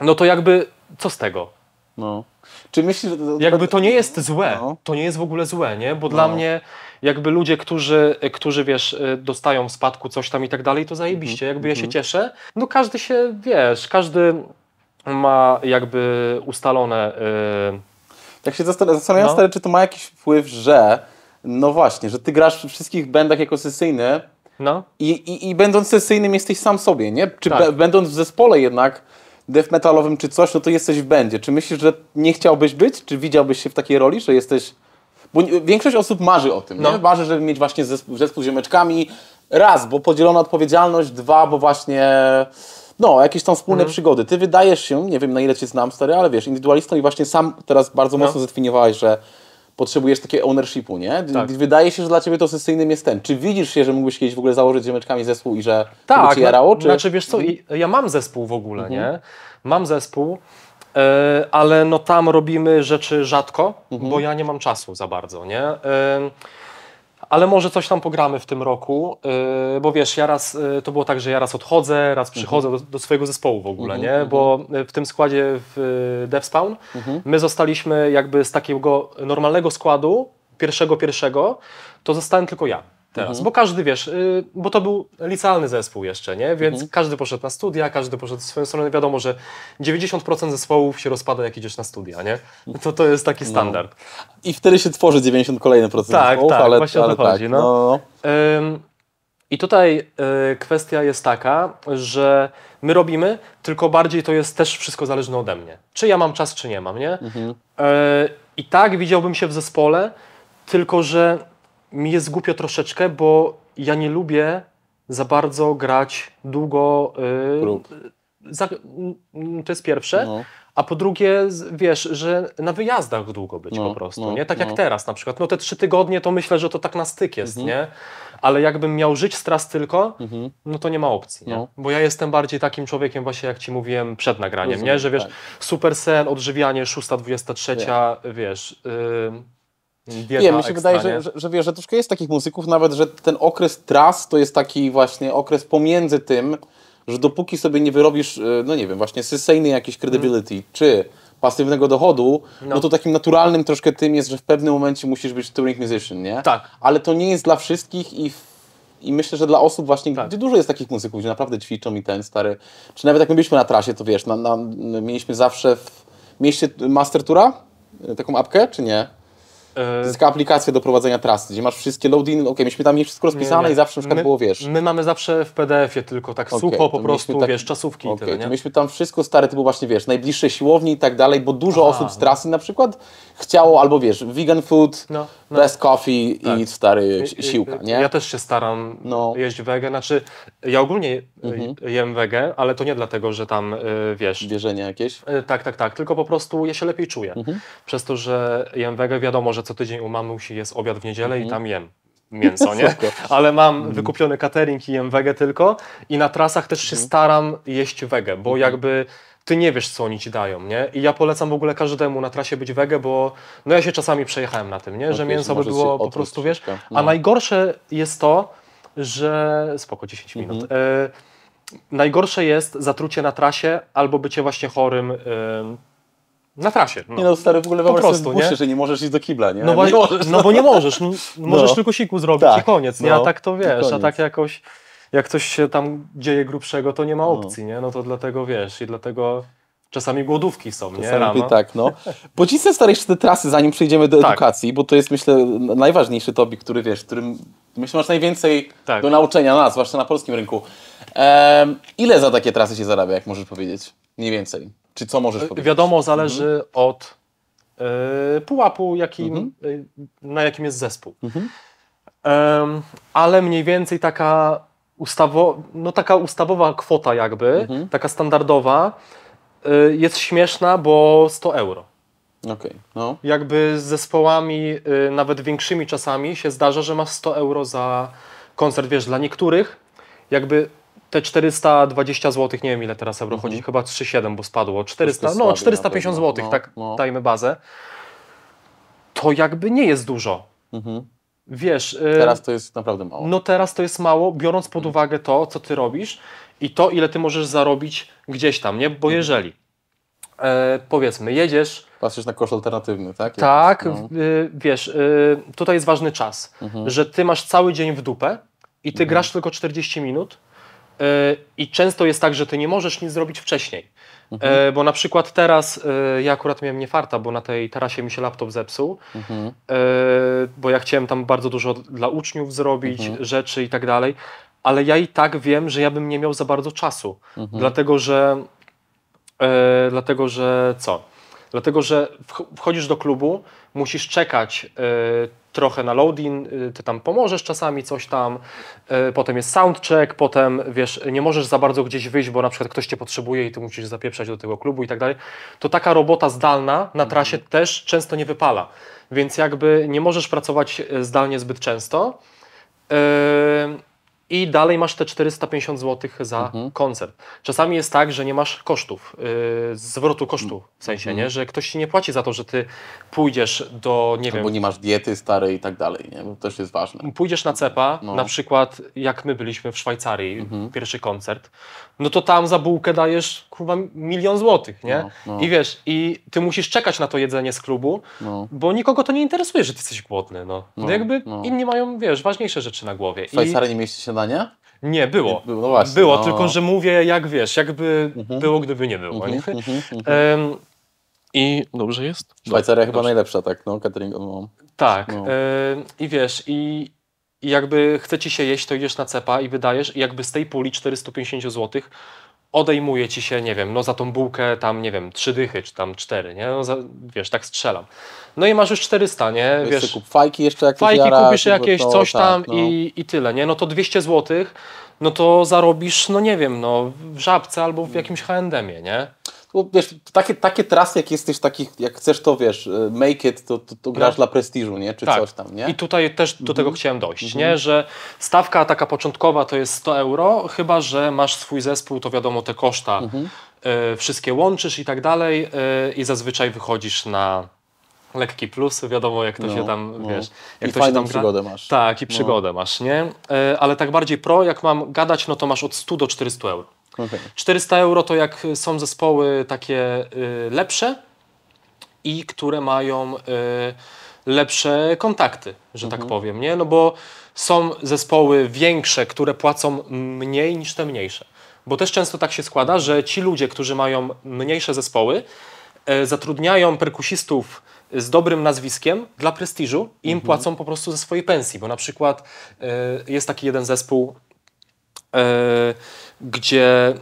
no to jakby, co z tego? No. Czy myślisz, że to... Jakby to nie jest złe, no. to nie jest w ogóle złe, nie? Bo no. dla mnie jakby ludzie, którzy, którzy wiesz, y, dostają w spadku coś tam i tak dalej, to zajebiście, mhm. jakby ja się mhm. cieszę. No każdy się, wiesz, każdy ma jakby ustalone... Yy... się zastanawiam, no. stary, czy to ma jakiś wpływ, że no właśnie, że ty grasz w wszystkich bendach jako sesyjny no. i, i, i będąc sesyjnym jesteś sam sobie, nie? Czy tak. będąc w zespole jednak death metalowym czy coś, no to jesteś w będzie. Czy myślisz, że nie chciałbyś być? Czy widziałbyś się w takiej roli, że jesteś... Bo większość osób marzy o tym, no. nie? Marzy, żeby mieć właśnie zespół, zespół z ziomeczkami. Raz, bo podzielona odpowiedzialność. Dwa, bo właśnie... No, jakieś tam wspólne mhm. przygody. Ty wydajesz się, nie wiem na ile cię znam, stary, ale wiesz, indywidualistą i właśnie sam teraz bardzo no. mocno zdefiniowałeś, że potrzebujesz takiego ownershipu, nie? Tak. Wydaje się, że dla ciebie to sesyjnym jest ten. Czy widzisz się, że mógłbyś kiedyś w ogóle założyć ziemeczkami zespół i że tak, cię jarało? Czy... Znaczy wiesz co, mhm. ja mam zespół w ogóle, mhm. nie? Mam zespół, yy, ale no tam robimy rzeczy rzadko, mhm. bo ja nie mam czasu za bardzo, nie? Yy, ale może coś tam pogramy w tym roku, yy, bo wiesz, ja raz, yy, to było tak, że ja raz odchodzę, raz przychodzę mhm. do, do, swojego zespołu w ogóle, mhm, nie? Mhm. Bo y, w tym składzie w y, Devstown my zostaliśmy jakby z takiego normalnego składu, pierwszego, pierwszego, to zostałem tylko ja teraz, mhm. bo każdy, wiesz, y, bo to był licealny zespół jeszcze, nie? Więc mhm. każdy poszedł na studia, każdy poszedł w swoją stronę. Wiadomo, że 90% zespołów się rozpada, jak idziesz na studia, nie? Mhm. To, to jest taki no. standard. No. I wtedy się tworzy 90 kolejnych procent tak, zespołów, tak, ale, właśnie ale o to chodzi, tak, no. no. Ym, i tutaj y, kwestia jest taka, że my robimy, tylko bardziej to jest też wszystko zależne ode mnie. Czy ja mam czas, czy nie mam, nie? Mhm. Y, I tak widziałbym się w zespole, tylko że mi jest głupio troszeczkę, bo ja nie lubię za bardzo grać długo. Y, mm, to jest pierwsze. No. A po drugie, wiesz, że na wyjazdach długo być no, po prostu, no, nie? Tak jak no. teraz na przykład. No te trzy tygodnie to myślę, że to tak na styk jest, mhm. nie? Ale jakbym miał żyć teraz tylko, mhm. no to nie ma opcji, nie? No. Bo ja jestem bardziej takim człowiekiem właśnie, jak Ci mówiłem przed nagraniem, Rozumiem, nie? Że wiesz, tak. super sen, odżywianie, 6.23, tak. wiesz... Yy, Dieta Nie, mi się wydaje, że, że, że wiesz, że troszkę jest takich muzyków, nawet, że ten okres tras to jest taki właśnie okres pomiędzy tym, że dopóki sobie nie wyrobisz, e, no nie wiem, właśnie sesyjnej jakiejś credibility, mm. czy pasywnego dochodu, no. no. to takim naturalnym troszkę tym jest, że w pewnym momencie musisz być touring musician, nie? Tak. Ale to nie jest dla wszystkich i, i myślę, że dla osób właśnie, tak. gdzie dużo jest takich muzyków, gdzie naprawdę ćwiczą i ten stary, czy nawet jak my byliśmy na trasie, to wiesz, na, na, mieliśmy zawsze w mieście Master Tura, e, taką apkę, czy nie? To e, taka aplikacja do prowadzenia trasy, gdzie masz wszystkie loading, okej, okay, myśmy tam mieli wszystko rozpisane nie, nie. i zawsze na przykład my, było, wiesz... My mamy zawsze w PDF-ie tylko tak okay, sucho po prostu, tak, wiesz, czasówki okay, i tyle, nie? To myśmy tam wszystko stare typu właśnie, wiesz, najbliższe siłowni i tak dalej, bo dużo Aha, osób z trasy na przykład chciało albo, wiesz, vegan food, no, no. best coffee tak. i stary siłka, nie? Ja też się staram no. jeść wege, znaczy ja ogólnie y, mhm. jem wege, ale to nie dlatego, że tam, y, wiesz... Wierzenie jakieś? Y, tak, tak, tak, tylko po prostu ja się lepiej czuję. Mhm. Przez to, że jem wege, wiadomo, że że co tydzień u mamusi jest obiad w niedzielę mhm. i tam jem mięso, nie? Ale mam mhm. wykupiony catering i jem wege tylko i na trasach też się mhm. staram jeść wege, bo mhm. jakby ty nie wiesz, co oni ci dają, nie? I ja polecam w ogóle każdemu na trasie być wege, bo no ja się czasami przejechałem na tym, nie? Że okay, no mięso by było po prostu, wiesz? No. A najgorsze jest to, że... Spoko, 10 minut. Mhm. Y... najgorsze jest zatrucie na trasie albo bycie właśnie chorym... Y na trasie. No. Nie no, stary, w ogóle Po prostu, sobie w nie? że nie możesz iść do kibla, nie? No, no bo no. nie możesz, no, bo *laughs* nie możesz, no, możesz tylko siku zrobić tak, i koniec, nie? A no. tak to wiesz, a tak jakoś, jak coś się tam dzieje grubszego, to nie ma opcji, nie? No to dlatego wiesz i dlatego... Czasami głodówki są, Czasami nie? Rano. tak, no. Pocisnę stare jeszcze te trasy, zanim przejdziemy do tak. edukacji, bo to jest, myślę, najważniejszy topik, który, wiesz, którym, myślę, masz najwięcej tak. do nauczenia nas, zwłaszcza na polskim rynku. Ehm, ile za takie trasy się zarabia, jak możesz powiedzieć? Mniej więcej. Czy co możesz e, powiedzieć? Wiadomo, zależy mhm. od y, pułapu, jakim, mhm. y, na jakim jest zespół. Mhm. Um, ale mniej więcej taka, ustawo, no, taka ustawowa kwota jakby, mhm. taka standardowa, y, jest śmieszna, bo 100 euro. Okay, no. Jakby z zespołami, nawet większymi czasami, się zdarza, że masz 100 euro za koncert. Wiesz, dla niektórych jakby te 420 zł, nie wiem ile teraz euro mhm. chodzi, chyba 3,7, bo spadło. 400, no 450 zł, no, tak no. dajmy bazę. To jakby nie jest dużo. Mhm. Wiesz. Y, teraz to jest naprawdę mało. No teraz to jest mało, biorąc pod mhm. uwagę to, co ty robisz i to, ile ty możesz zarobić gdzieś tam, nie? Bo mhm. jeżeli e, powiedzmy, jedziesz. Patrzysz na koszt alternatywny, tak? Jakoś, tak, no. y, wiesz, y, tutaj jest ważny czas, mhm. że ty masz cały dzień w dupę i ty mhm. grasz tylko 40 minut i często jest tak, że ty nie możesz nic zrobić wcześniej. Mhm. E, bo na przykład teraz e, ja akurat miałem niefarta, bo na tej tarasie mi się laptop zepsuł, mhm. E, bo ja chciałem tam bardzo dużo dla uczniów zrobić, mhm. rzeczy i tak dalej, ale ja i tak wiem, że ja bym nie miał za bardzo czasu, mhm. dlatego że dlatego, że co? Dlatego, że wchodzisz do klubu, musisz czekać trochę na loading, y, ty tam pomożesz czasami, coś tam, y, potem jest soundcheck, potem wiesz, nie możesz za bardzo gdzieś wyjść, bo na przykład ktoś cię potrzebuje i ty musisz zapieprzać do tego klubu i tak dalej, to taka robota zdalna na mhm. trasie mhm. też często nie wypala, więc jakby nie możesz pracować y, zdalnie zbyt często. Yy, i dalej masz te 450 zł za mhm. koncert. Czasami jest tak, że nie masz kosztów, yy, zwrotu kosztu mm. w sensie, mhm. nie? że ktoś ci nie płaci za to, że ty pójdziesz do, nie Albo wiem... albo nie masz diety starej i tak dalej, nie? to też jest ważne. Pójdziesz na cepa, no. na przykład jak my byliśmy w Szwajcarii, mhm. pierwszy koncert, no to tam za bułkę dajesz kurwa milion złotych, nie? No, no. I wiesz, i ty musisz czekać na to jedzenie z klubu, no. bo nikogo to nie interesuje, że ty jesteś głodny, no. no, no jakby no. inni mają, wiesz, ważniejsze rzeczy na głowie. W Szwajcarii nie mieliście śniadania? Nie, było. Było, no właśnie, było tylko że mówię, jak wiesz, jakby mhm. było, gdyby nie było. Mhm, nie? Mhm, mhm, mhm. i dobrze jest? Szwajcaria chyba najlepsza, tak, no, catering. No. Tak, no. i wiesz, i, i jakby chce ci się jeść, to idziesz na cepa i wydajesz i jakby z tej puli 450 zł odejmuje ci się, nie wiem, no za tą bułkę tam, nie wiem, trzy dychy, czy tam cztery, nie? No za, wiesz, tak strzelam. No i masz już 400, nie? Wiesz, wiesz kup fajki jeszcze jakieś Fajki jara, kupisz jakieś, to, coś tak, tam tak, no. i, i tyle, nie? No to 200 zł, no to zarobisz, no nie wiem, no w Żabce albo w mm. jakimś H&M, nie? wiesz, takie, takie trasy, jak jesteś takich, jak chcesz to, wiesz, y, make it, to, to, to grasz no. dla prestiżu, nie? Czy tak. coś tam, nie? I tutaj też do tego mhm. chciałem dojść, mhm. nie? Że stawka taka początkowa to jest 100 euro, chyba, że masz swój zespół, to wiadomo, te koszta mhm. y, wszystkie łączysz i tak dalej y, i zazwyczaj wychodzisz na lekki plus, wiadomo jak to no, się tam, no. wiesz, jak I to się tam przygodę masz. Tak, i przygodę no. masz, nie? Y, ale tak bardziej pro, jak mam gadać, no to masz od 100 do 400 euro. Okay. No tak. 400 euro to jak są zespoły takie y, lepsze i które mają y, lepsze kontakty, że tak mhm. powiem, nie? No bo są zespoły większe, które płacą mniej niż te mniejsze. Bo też często tak się składa, że ci ludzie, którzy mają mniejsze zespoły, e, zatrudniają perkusistów z dobrym nazwiskiem dla prestiżu i im mhm. płacą po prostu ze swojej pensji, bo na przykład e, jest taki jeden zespół, E, gdzie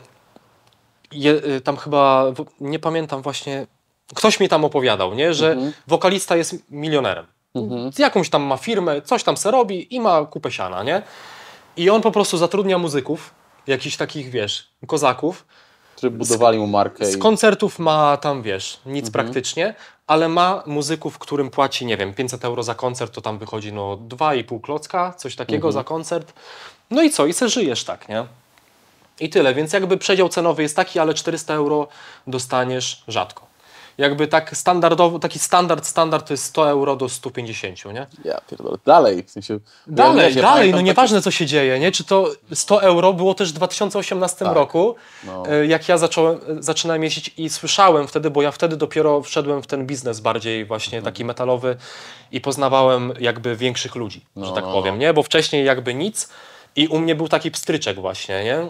je, e, tam chyba, nie pamiętam właśnie, ktoś mi tam opowiadał, nie, że mhm. wokalista jest milionerem. Mhm. Jakąś tam ma firmę, coś tam se robi i ma kupę siana, nie? I on po prostu zatrudnia muzyków, jakichś takich, wiesz, kozaków. Którzy budowali mu markę. Z, i... z koncertów ma tam, wiesz, nic mhm. praktycznie, ale ma muzyków, którym płaci, nie wiem, 500 euro za koncert, to tam wychodzi no 2,5 klocka, coś takiego mhm. za koncert. No i co? I se żyjesz tak, nie? I tyle, więc jakby przedział cenowy jest taki, ale 400 euro dostaniesz rzadko. Jakby tak standardowo, taki standard, standard to jest 100 euro do 150, nie? Ja pierdolę, dalej, w sensie... Dalej, ja dalej, no nieważne co się dzieje, nie? Czy to 100 euro było też w 2018 tak. roku, no. E, jak ja zacząłem, zaczynałem jeździć i słyszałem wtedy, bo ja wtedy dopiero wszedłem w ten biznes bardziej właśnie taki mhm. metalowy i poznawałem jakby większych ludzi, no, że tak no, powiem, no. nie? Bo wcześniej jakby nic, i u mnie był taki pstryczek właśnie, nie?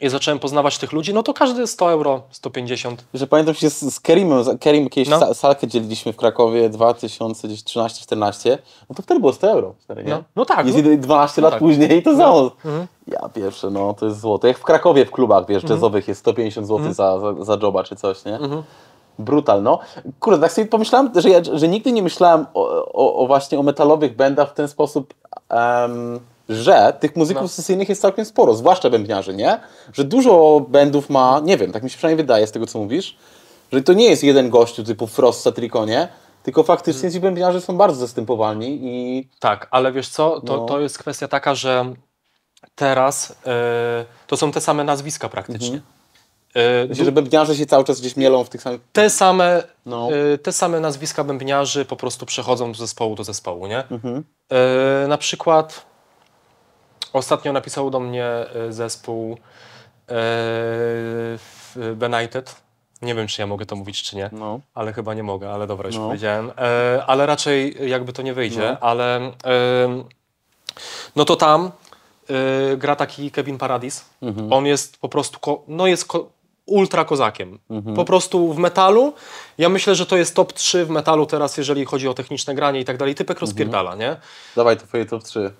i zacząłem poznawać tych ludzi, no to każdy 100 euro, 150. Że pamiętam się z, Kerimem, Kerim jakieś no. salkę dzieliliśmy w Krakowie 2013 2014 no to wtedy było 100 euro. nie? No, no tak. Jest no. 12 no lat tak. później i to no. Mhm. Ja pierwsze, no to jest złote. Jak w Krakowie w klubach, wiesz, mhm. jazzowych jest 150 zł mhm. za, za, za joba czy coś, nie? Mhm. Brutal, no. Kurde, tak sobie pomyślałem, że, ja, że nigdy nie myślałem o, o, o właśnie o metalowych bendach w ten sposób... Um, że tych muzyków no. sesyjnych jest całkiem sporo, zwłaszcza bębniarzy, nie? Że dużo bendów ma, nie wiem, tak mi się przynajmniej wydaje z tego, co mówisz, że to nie jest jeden gościu typu Frost Satrikonie, tylko faktycznie mhm. ci bębniarze są bardzo zastępowalni i... Tak, ale wiesz co, to, no. to jest kwestia taka, że teraz yy, to są te same nazwiska praktycznie. Mhm. Y, że bębniarze się cały czas gdzieś mielą w tych samych... Te same, no. Y, te same nazwiska bębniarzy po prostu przechodzą z zespołu do zespołu, nie? Mhm. Yy, na przykład Ostatnio napisał do mnie e, zespół e, Benighted. Nie wiem, czy ja mogę to mówić, czy nie, no. ale chyba nie mogę, ale dobra, już no. powiedziałem. E, ale raczej jakby to nie wyjdzie, no. ale no to tam gra taki Kevin Paradis. Mhm. On jest po prostu, no jest ultra kozakiem. Mhm. Po prostu w metalu, ja myślę, że to jest top 3 w metalu teraz, jeżeli chodzi o techniczne granie i tak dalej. Typek mhm. rozpierdala, nie? Dawaj, to twoje top 3.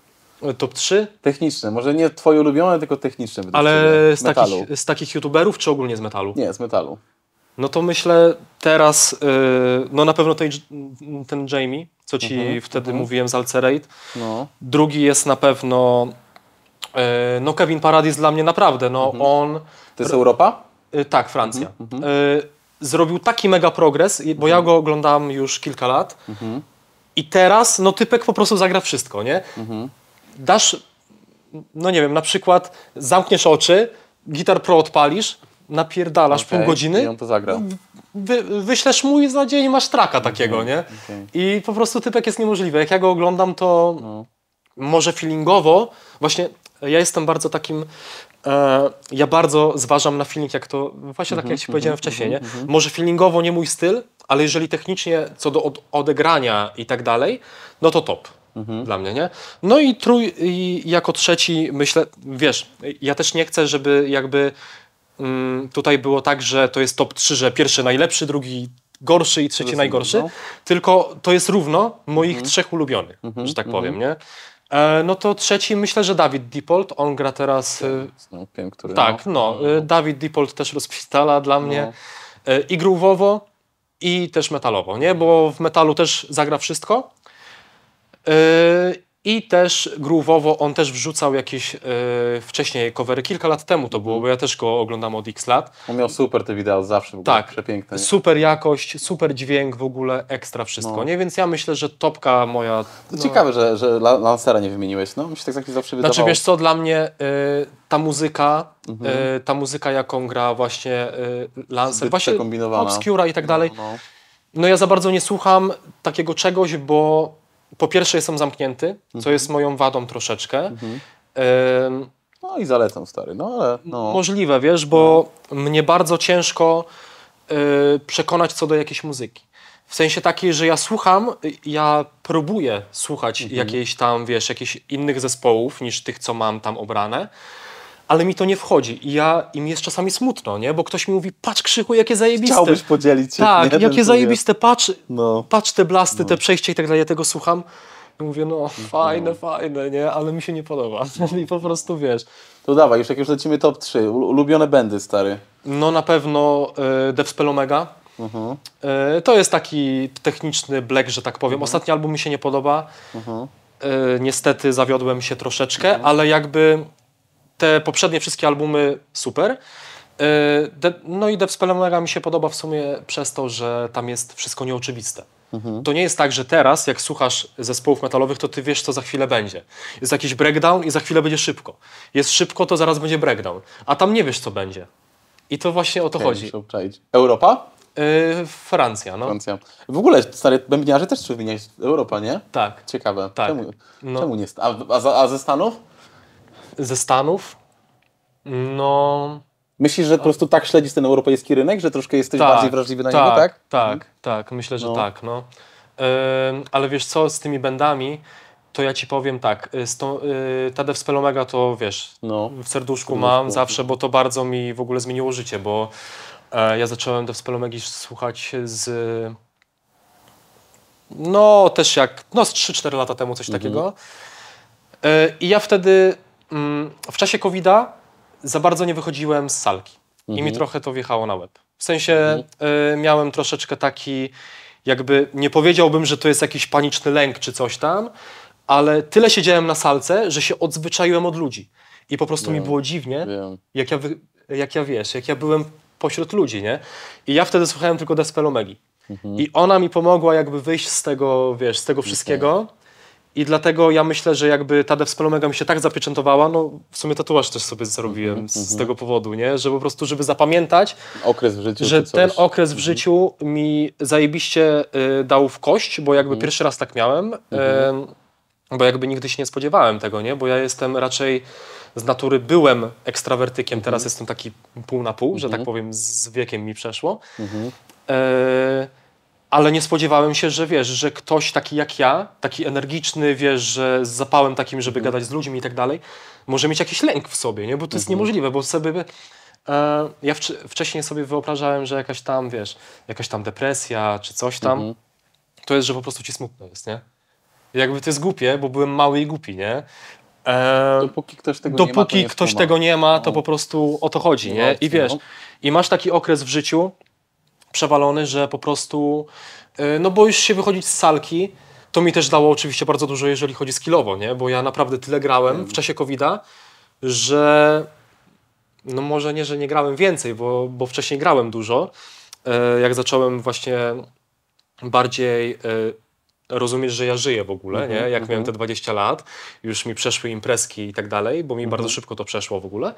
Top 3? Techniczne, może nie twoje ulubione, tylko techniczne. Ale z metalu. takich, z takich youtuberów, czy ogólnie z metalu? Nie, z metalu. No to myślę teraz, yy, no na pewno ten Jamie, co ci mhm, wtedy mhm. mówiłem z Alcerate. No. Drugi jest na pewno, yy, no Kevin Paradis dla mnie naprawdę, no mhm. on... To jest Europa? Yy, tak, Francja. Mhm, mhm. Y, zrobił taki mega progres, bo ja mhm. go oglądam już kilka lat. I teraz, no typek po prostu zagra wszystko, nie? Mhm dasz, no nie wiem, na przykład zamkniesz oczy, Gitar Pro odpalisz, napierdalasz okay. pół godziny. I on to zagra. Wy, wyślesz mu i za dzień masz traka takiego, okay. Mhm, nie? Okay. I po prostu typek jest niemożliwy. Jak ja go oglądam, to no. może feelingowo, właśnie ja jestem bardzo takim, e, ja bardzo zważam na feeling, jak to, właśnie tak jak mhm, ci powiedziałem mhm, wcześniej, nie? Może feelingowo nie mój styl, ale jeżeli technicznie co do od, odegrania i tak dalej, no to top mhm. dla mnie, nie? No i, trój, i jako trzeci myślę, wiesz, ja też nie chcę, żeby jakby mm, tutaj było tak, że to jest top 3, że pierwszy najlepszy, drugi gorszy i trzeci najgorszy, no. tylko to jest równo moich mhm. trzech ulubionych, mhm. że tak mhm. powiem, nie? E, no to trzeci myślę, że Dawid Dipold, on gra teraz... Wiem, który. Y, no, tak, no, no. Y, mhm. Dawid Dipold też rozpitala dla no. mnie e, i groove'owo, i też metalowo, nie? Bo w metalu też zagra wszystko, E, i też groove'owo on też wrzucał jakieś yy, wcześniej covery, kilka lat temu to było, bo ja też go oglądam od x lat. On miał super te wideo zawsze, w tak, przepiękne. Nie? Super jakość, super dźwięk, w ogóle ekstra wszystko, no. nie? Więc ja myślę, że topka moja... To no... ciekawe, że, że Lancera nie wymieniłeś, no? Mi się tak zawsze wydawało. Znaczy wiesz co, dla mnie yy, ta muzyka, mhm. yy, ta muzyka jaką gra właśnie Lancer, Zbyt właśnie Obscura i tak no, dalej, no, no, no ja za bardzo nie słucham takiego czegoś, bo po pierwsze jestem zamknięty, mhm. co jest moją wadą troszeczkę. Mhm. Y no i zalecam stary, no ale... No. Możliwe, wiesz, bo no. mnie bardzo ciężko y przekonać co do jakiejś muzyki. W sensie takiej, że ja słucham, y, ja próbuję słuchać mhm. jakiejś tam, wiesz, jakichś innych zespołów niż tych, co mam tam obrane ale mi to nie wchodzi. I ja, i mi jest czasami smutno, nie? Bo ktoś mi mówi, patrz Krzychu, jakie zajebiste. Chciałbyś podzielić się. Tak, jakie zajebiste, patrz, no. patrz te blasty, no. te przejścia i tak dalej, ja tego słucham. I mówię, no, no. fajne, no. fajne, nie? Ale mi się nie podoba. *laughs* I po prostu, wiesz. To dawaj, już jak już lecimy top 3, ulubione bendy, stary. No na pewno y, e, Dev Spell Omega. Uh mhm. -huh. E, to jest taki techniczny black, że tak powiem. Uh mhm. -huh. Ostatni album mi się nie podoba. Uh mhm. -huh. E, niestety zawiodłem się troszeczkę, ale jakby te poprzednie wszystkie albumy super. Y, no i Death Mega mi się podoba w sumie przez to, że tam jest wszystko nieoczywiste. Mhm. To nie jest tak, że teraz, jak słuchasz zespołów metalowych, to ty wiesz, co za chwilę będzie. Jest jakiś breakdown i za chwilę będzie szybko. Jest szybko, to zaraz będzie breakdown. A tam nie wiesz, co będzie. I to właśnie o to chodzi. Europa? Yy, Francja, no. Francja. W ogóle stary bębniarze też wymieniać Europa, nie? Tak. Ciekawe. Tak. Czemu, no. czemu nie? A, a, a ze Stanów? ze Stanów, no... Myślisz, że po prostu tak śledzisz ten europejski rynek, że troszkę jesteś tak, bardziej wrażliwy na tak, niego, tak? Tak, tak, mhm. tak, myślę, że no. tak, no. Yy, ale wiesz co, z tymi bendami, to ja ci powiem tak, y, z tą, yy, Tadef Spelomega to wiesz, no. w serduszku mam zawsze, bo to bardzo mi w ogóle zmieniło życie, bo yy, ja zacząłem Tadef Spelomegi słuchać z... No, też jak, no z 3-4 lata temu coś mhm. takiego. E, I ja wtedy Mm, w czasie COVID-a za bardzo nie wychodziłem z salki mhm. i mi mhm. trochę to wjechało na łeb. W sensie mhm. y, miałem troszeczkę taki, jakby nie powiedziałbym, że to jest jakiś paniczny lęk czy coś tam, ale tyle siedziałem na salce, że się odzwyczaiłem od ludzi. I po prostu mi było dziwnie, jak, ja, jak ja wiesz, jak ja byłem pośród ludzi, nie? I ja wtedy słuchałem tylko Despelomegi. Mhm. I ona mi pomogła jakby wyjść z tego, wiesz, z tego wszystkiego. Okay. I dlatego ja myślę, że jakby ta Despelomega mi się tak zapieczętowała, no w sumie tatuaż też sobie zarobiłem mhm, z, mhm. tego powodu, nie? Że po prostu, żeby zapamiętać, okres w życiu, że ten okres w mhm. życiu mi zajebiście y, dał w kość, bo jakby pierwszy raz tak miałem, y, bo jakby nigdy się nie spodziewałem tego, nie? Bo ja jestem raczej z natury byłem ekstrawertykiem, teraz jestem taki pół na pół, że tak powiem, z wiekiem mi przeszło. E, ale nie spodziewałem się, że wiesz, że ktoś taki jak ja, taki energiczny, wiesz, że z zapałem takim, żeby mhm. gadać z ludźmi i tak dalej, może mieć jakiś lęk w sobie, nie? Bo to jest mhm. niemożliwe, bo sobie... By, e, ja wcześniej sobie wyobrażałem, że jakaś tam, wiesz, jakaś tam depresja czy coś tam, mhm. to jest, że po prostu ci smutno jest, nie? Jakby to jest głupie, bo byłem mały i głupi, nie? E, dopóki ktoś tego dopóki nie ma, to nie ktoś tego nie ma, to no. po prostu o to chodzi, nie? No I wiesz, no. i masz taki okres w życiu, przewalony, że po prostu y, no boisz się wychodzić z salki. To mi też dało oczywiście bardzo dużo, jeżeli chodzi skillowo, nie? bo ja naprawdę tyle grałem w mm. czasie COVID-a, że no może nie, że nie grałem więcej, bo, bo wcześniej grałem dużo. E, jak zacząłem właśnie bardziej e, rozumieć, że ja żyję w ogóle, mm -hmm, nie? Mhm, Jak mm -hmm. miałem mhm. te 20 lat, już mi przeszły imprezki i tak dalej, bo mi mm -hmm. bardzo mhm. szybko to przeszło w ogóle.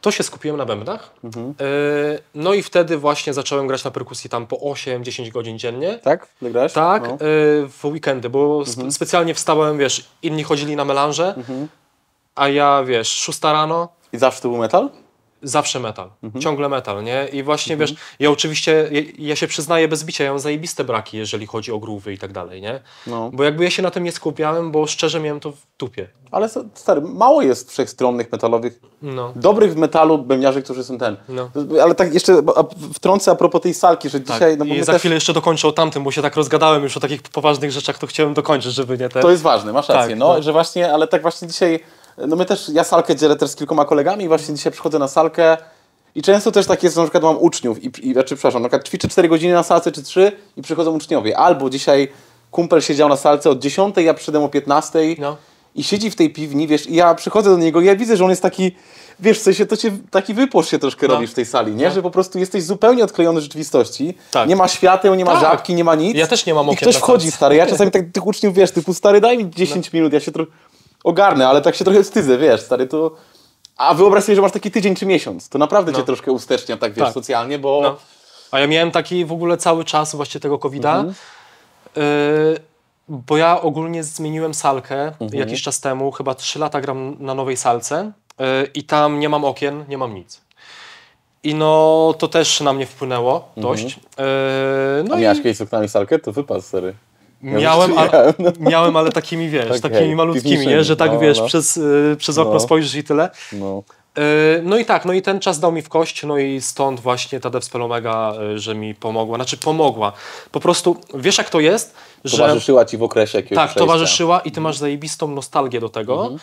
To się skupiłem na bębnach. E, no i wtedy właśnie zacząłem grać na perkusji tam po 8-10 godzin dziennie. Tak? wygrałeś. Tak, no. E, w weekendy, bo specjalnie wstawałem, wiesz, inni chodzili na melanże, a ja, wiesz, 6 rano. I zawsze to był metal? zawsze metal, mhm. ciągle metal, nie? I właśnie, mhm. wiesz, ja oczywiście, ja, ja, się przyznaję bez bicia, ja mam zajebiste braki, jeżeli chodzi o gruwy i tak dalej, nie? No. Bo jakby ja się na tym nie skupiałem, bo szczerze miałem to w tupie Ale stary, mało jest wszechstronnych metalowych, no. dobrych w metalu bębniarzy, którzy są ten. No. Ale tak jeszcze wtrącę a propos tej salki, że tak. dzisiaj... No I za też... chwilę jeszcze dokończę o tamtym, bo się tak rozgadałem już o takich poważnych rzeczach, to chciałem dokończyć, żeby nie te... To jest ważne, masz rację, tak, no, no. że właśnie, ale tak właśnie dzisiaj no my też, ja salkę dzielę też z kilkoma kolegami i właśnie dzisiaj przychodzę na salkę i często też tak jest, na przykład mam uczniów i, i znaczy, przepraszam, na przykład ćwiczę 4 godziny na salce czy 3 i przychodzą uczniowie. Albo dzisiaj kumpel siedział na salce od 10, ja przyszedłem o 15 no. i siedzi w tej piwni, wiesz, i ja przychodzę do niego i ja widzę, że on jest taki, wiesz, w sensie to cię, taki wypłosz się troszkę no. robisz w tej sali, nie? No. Że po prostu jesteś zupełnie odklejony od rzeczywistości. Tak. Nie ma świateł, nie ma tak. żabki, nie ma nic. Ja też nie mam okien I ktoś wchodzi, stary. Ja czasami tak tych uczniów, wiesz, typu, stary, daj mi 10 no. minut, ja się trochę ogarnę, ale tak się trochę wstydzę, wiesz, stary, to... A wyobraź sobie, że masz taki tydzień czy miesiąc, to naprawdę no. cię troszkę ustecznia, tak wiesz, tak. socjalnie, bo... No. A ja miałem taki w ogóle cały czas właśnie tego COVIDa, mhm. yy, bo ja ogólnie zmieniłem salkę mhm. jakiś czas temu, chyba 3 lata gram na nowej salce yy, i tam nie mam okien, nie mam nic. I no, to też na mnie wpłynęło dość. Yy, no A miałeś i... kiedyś oknami salkę? To wypas, sery. Miałem, ale, no. miałem, ale takimi, wiesz, okay. takimi malutkimi, nie? że tak, no, wiesz, no. Przez, y, przez okno no. spojrzysz i tyle. No. Y, no i tak, no i ten czas dał mi w kość, no i stąd właśnie ta Omega, y, że mi pomogła. Znaczy pomogła. Po prostu, wiesz jak to jest? Że... Towarzyszyła ci w okresie jakiegoś Tak, przejścia. towarzyszyła i ty masz zajebistą nostalgię do tego, mhm.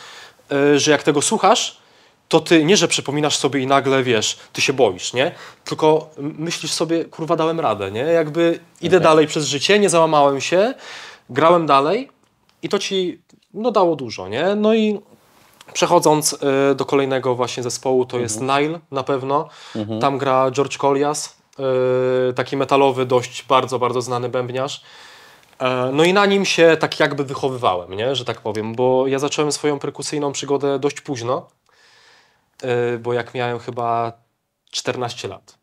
że jak tego słuchasz, to ty nie, że przypominasz sobie i nagle, wiesz, ty się boisz, nie? Tylko myślisz sobie, kurwa, dałem radę, nie? Jakby idę okay. Mhm. dalej przez życie, nie załamałem się, grałem dalej i to ci, no, dało dużo, nie? No i przechodząc y, do kolejnego właśnie zespołu, to mhm. jest Nile na pewno. Mhm. Tam gra George Colias, y, taki metalowy, dość bardzo, bardzo znany bębniarz. E, no i na nim się tak jakby wychowywałem, nie? że tak powiem, bo ja zacząłem swoją perkusyjną przygodę dość późno. E, bo jak miałem chyba 14 lat.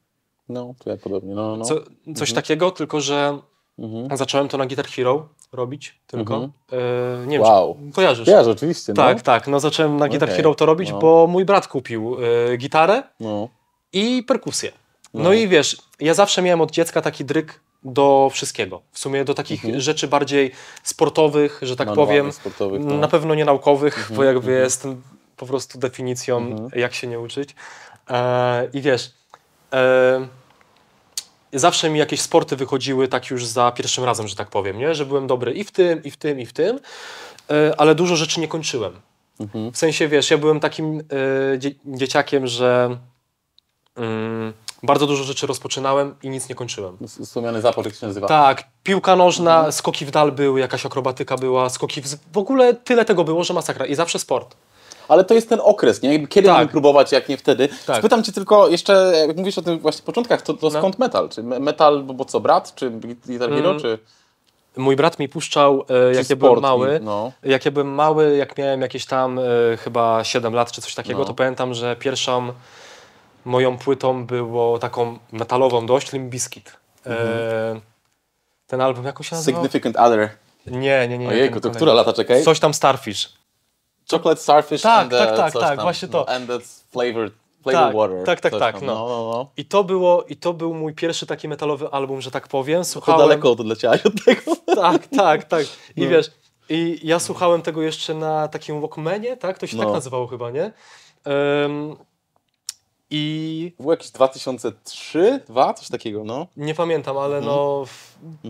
No, to ja podobnie. No, no. Co, coś mhm. takiego, tylko że mhm. zacząłem to na Guitar Hero robić tylko. Mhm. E, nie wow. czy kojarzysz? Ja, rzeczywiście. No. Tak, tak. No zacząłem na Guitar okay. Hero to robić, no. bo mój brat kupił e, gitarę no. i perkusję. No. no. i wiesz, ja zawsze miałem od dziecka taki dryk do wszystkiego. W sumie do takich mhm. rzeczy bardziej sportowych, że tak Manualnych, powiem. No. na pewno nie naukowych, mhm. bo jakby mhm. jestem po prostu definicją, mhm. jak się nie uczyć. E, I wiesz, e, zawsze mi jakieś sporty wychodziły tak już za pierwszym razem, że tak powiem, nie? że byłem dobry i w tym, i w tym, i w tym, e, ale dużo rzeczy nie kończyłem. Mhm. W sensie, wiesz, ja byłem takim e, dzie dzieciakiem, że... Mm, bardzo dużo rzeczy rozpoczynałem i nic nie kończyłem. Sumiany zapał, jak się nazywa. Tak, piłka nożna, mhm. skoki w dal były, jakaś akrobatyka była, skoki w... w ogóle tyle tego było, że masakra. I zawsze sport ale to jest ten okres, nie? Jakby kiedy tak. mamy próbować, jak nie wtedy. Tak. Spytam cię tylko jeszcze, jak mówisz o tym właśnie początkach, to, to no. skąd metal? Czy metal, bo, bo co, brat, czy Guitar Hero, mm. czy... Mój brat mi puszczał, e, jak ja byłem mały. No. Jak ja byłem mały, jak miałem jakieś tam e, chyba 7 lat czy coś takiego, no. to pamiętam, że pierwszą moją płytą było taką metalową dość, Limp Bizkit. Mm. ten album, jak się nazywał? Significant Other. Nie, nie, nie. Ojejku, to która lata, czekaj? Coś tam Starfish chocolate starfish tak, and e, tak, tak, tak, właśnie to. And that's flavored tak, water, tak, tak, tak. No. no. No, no, I, to było, I to był mój pierwszy taki metalowy album, że tak powiem. Słuchałem... To daleko od tego. Tak, tak, tak. I no. wiesz, i ja słuchałem tego jeszcze na takim Walkmanie, tak? To się tak no. nazywało chyba, nie? Um, i... Był jakiś 2003, 2, coś takiego, no. Nie pamiętam, ale mhm. no...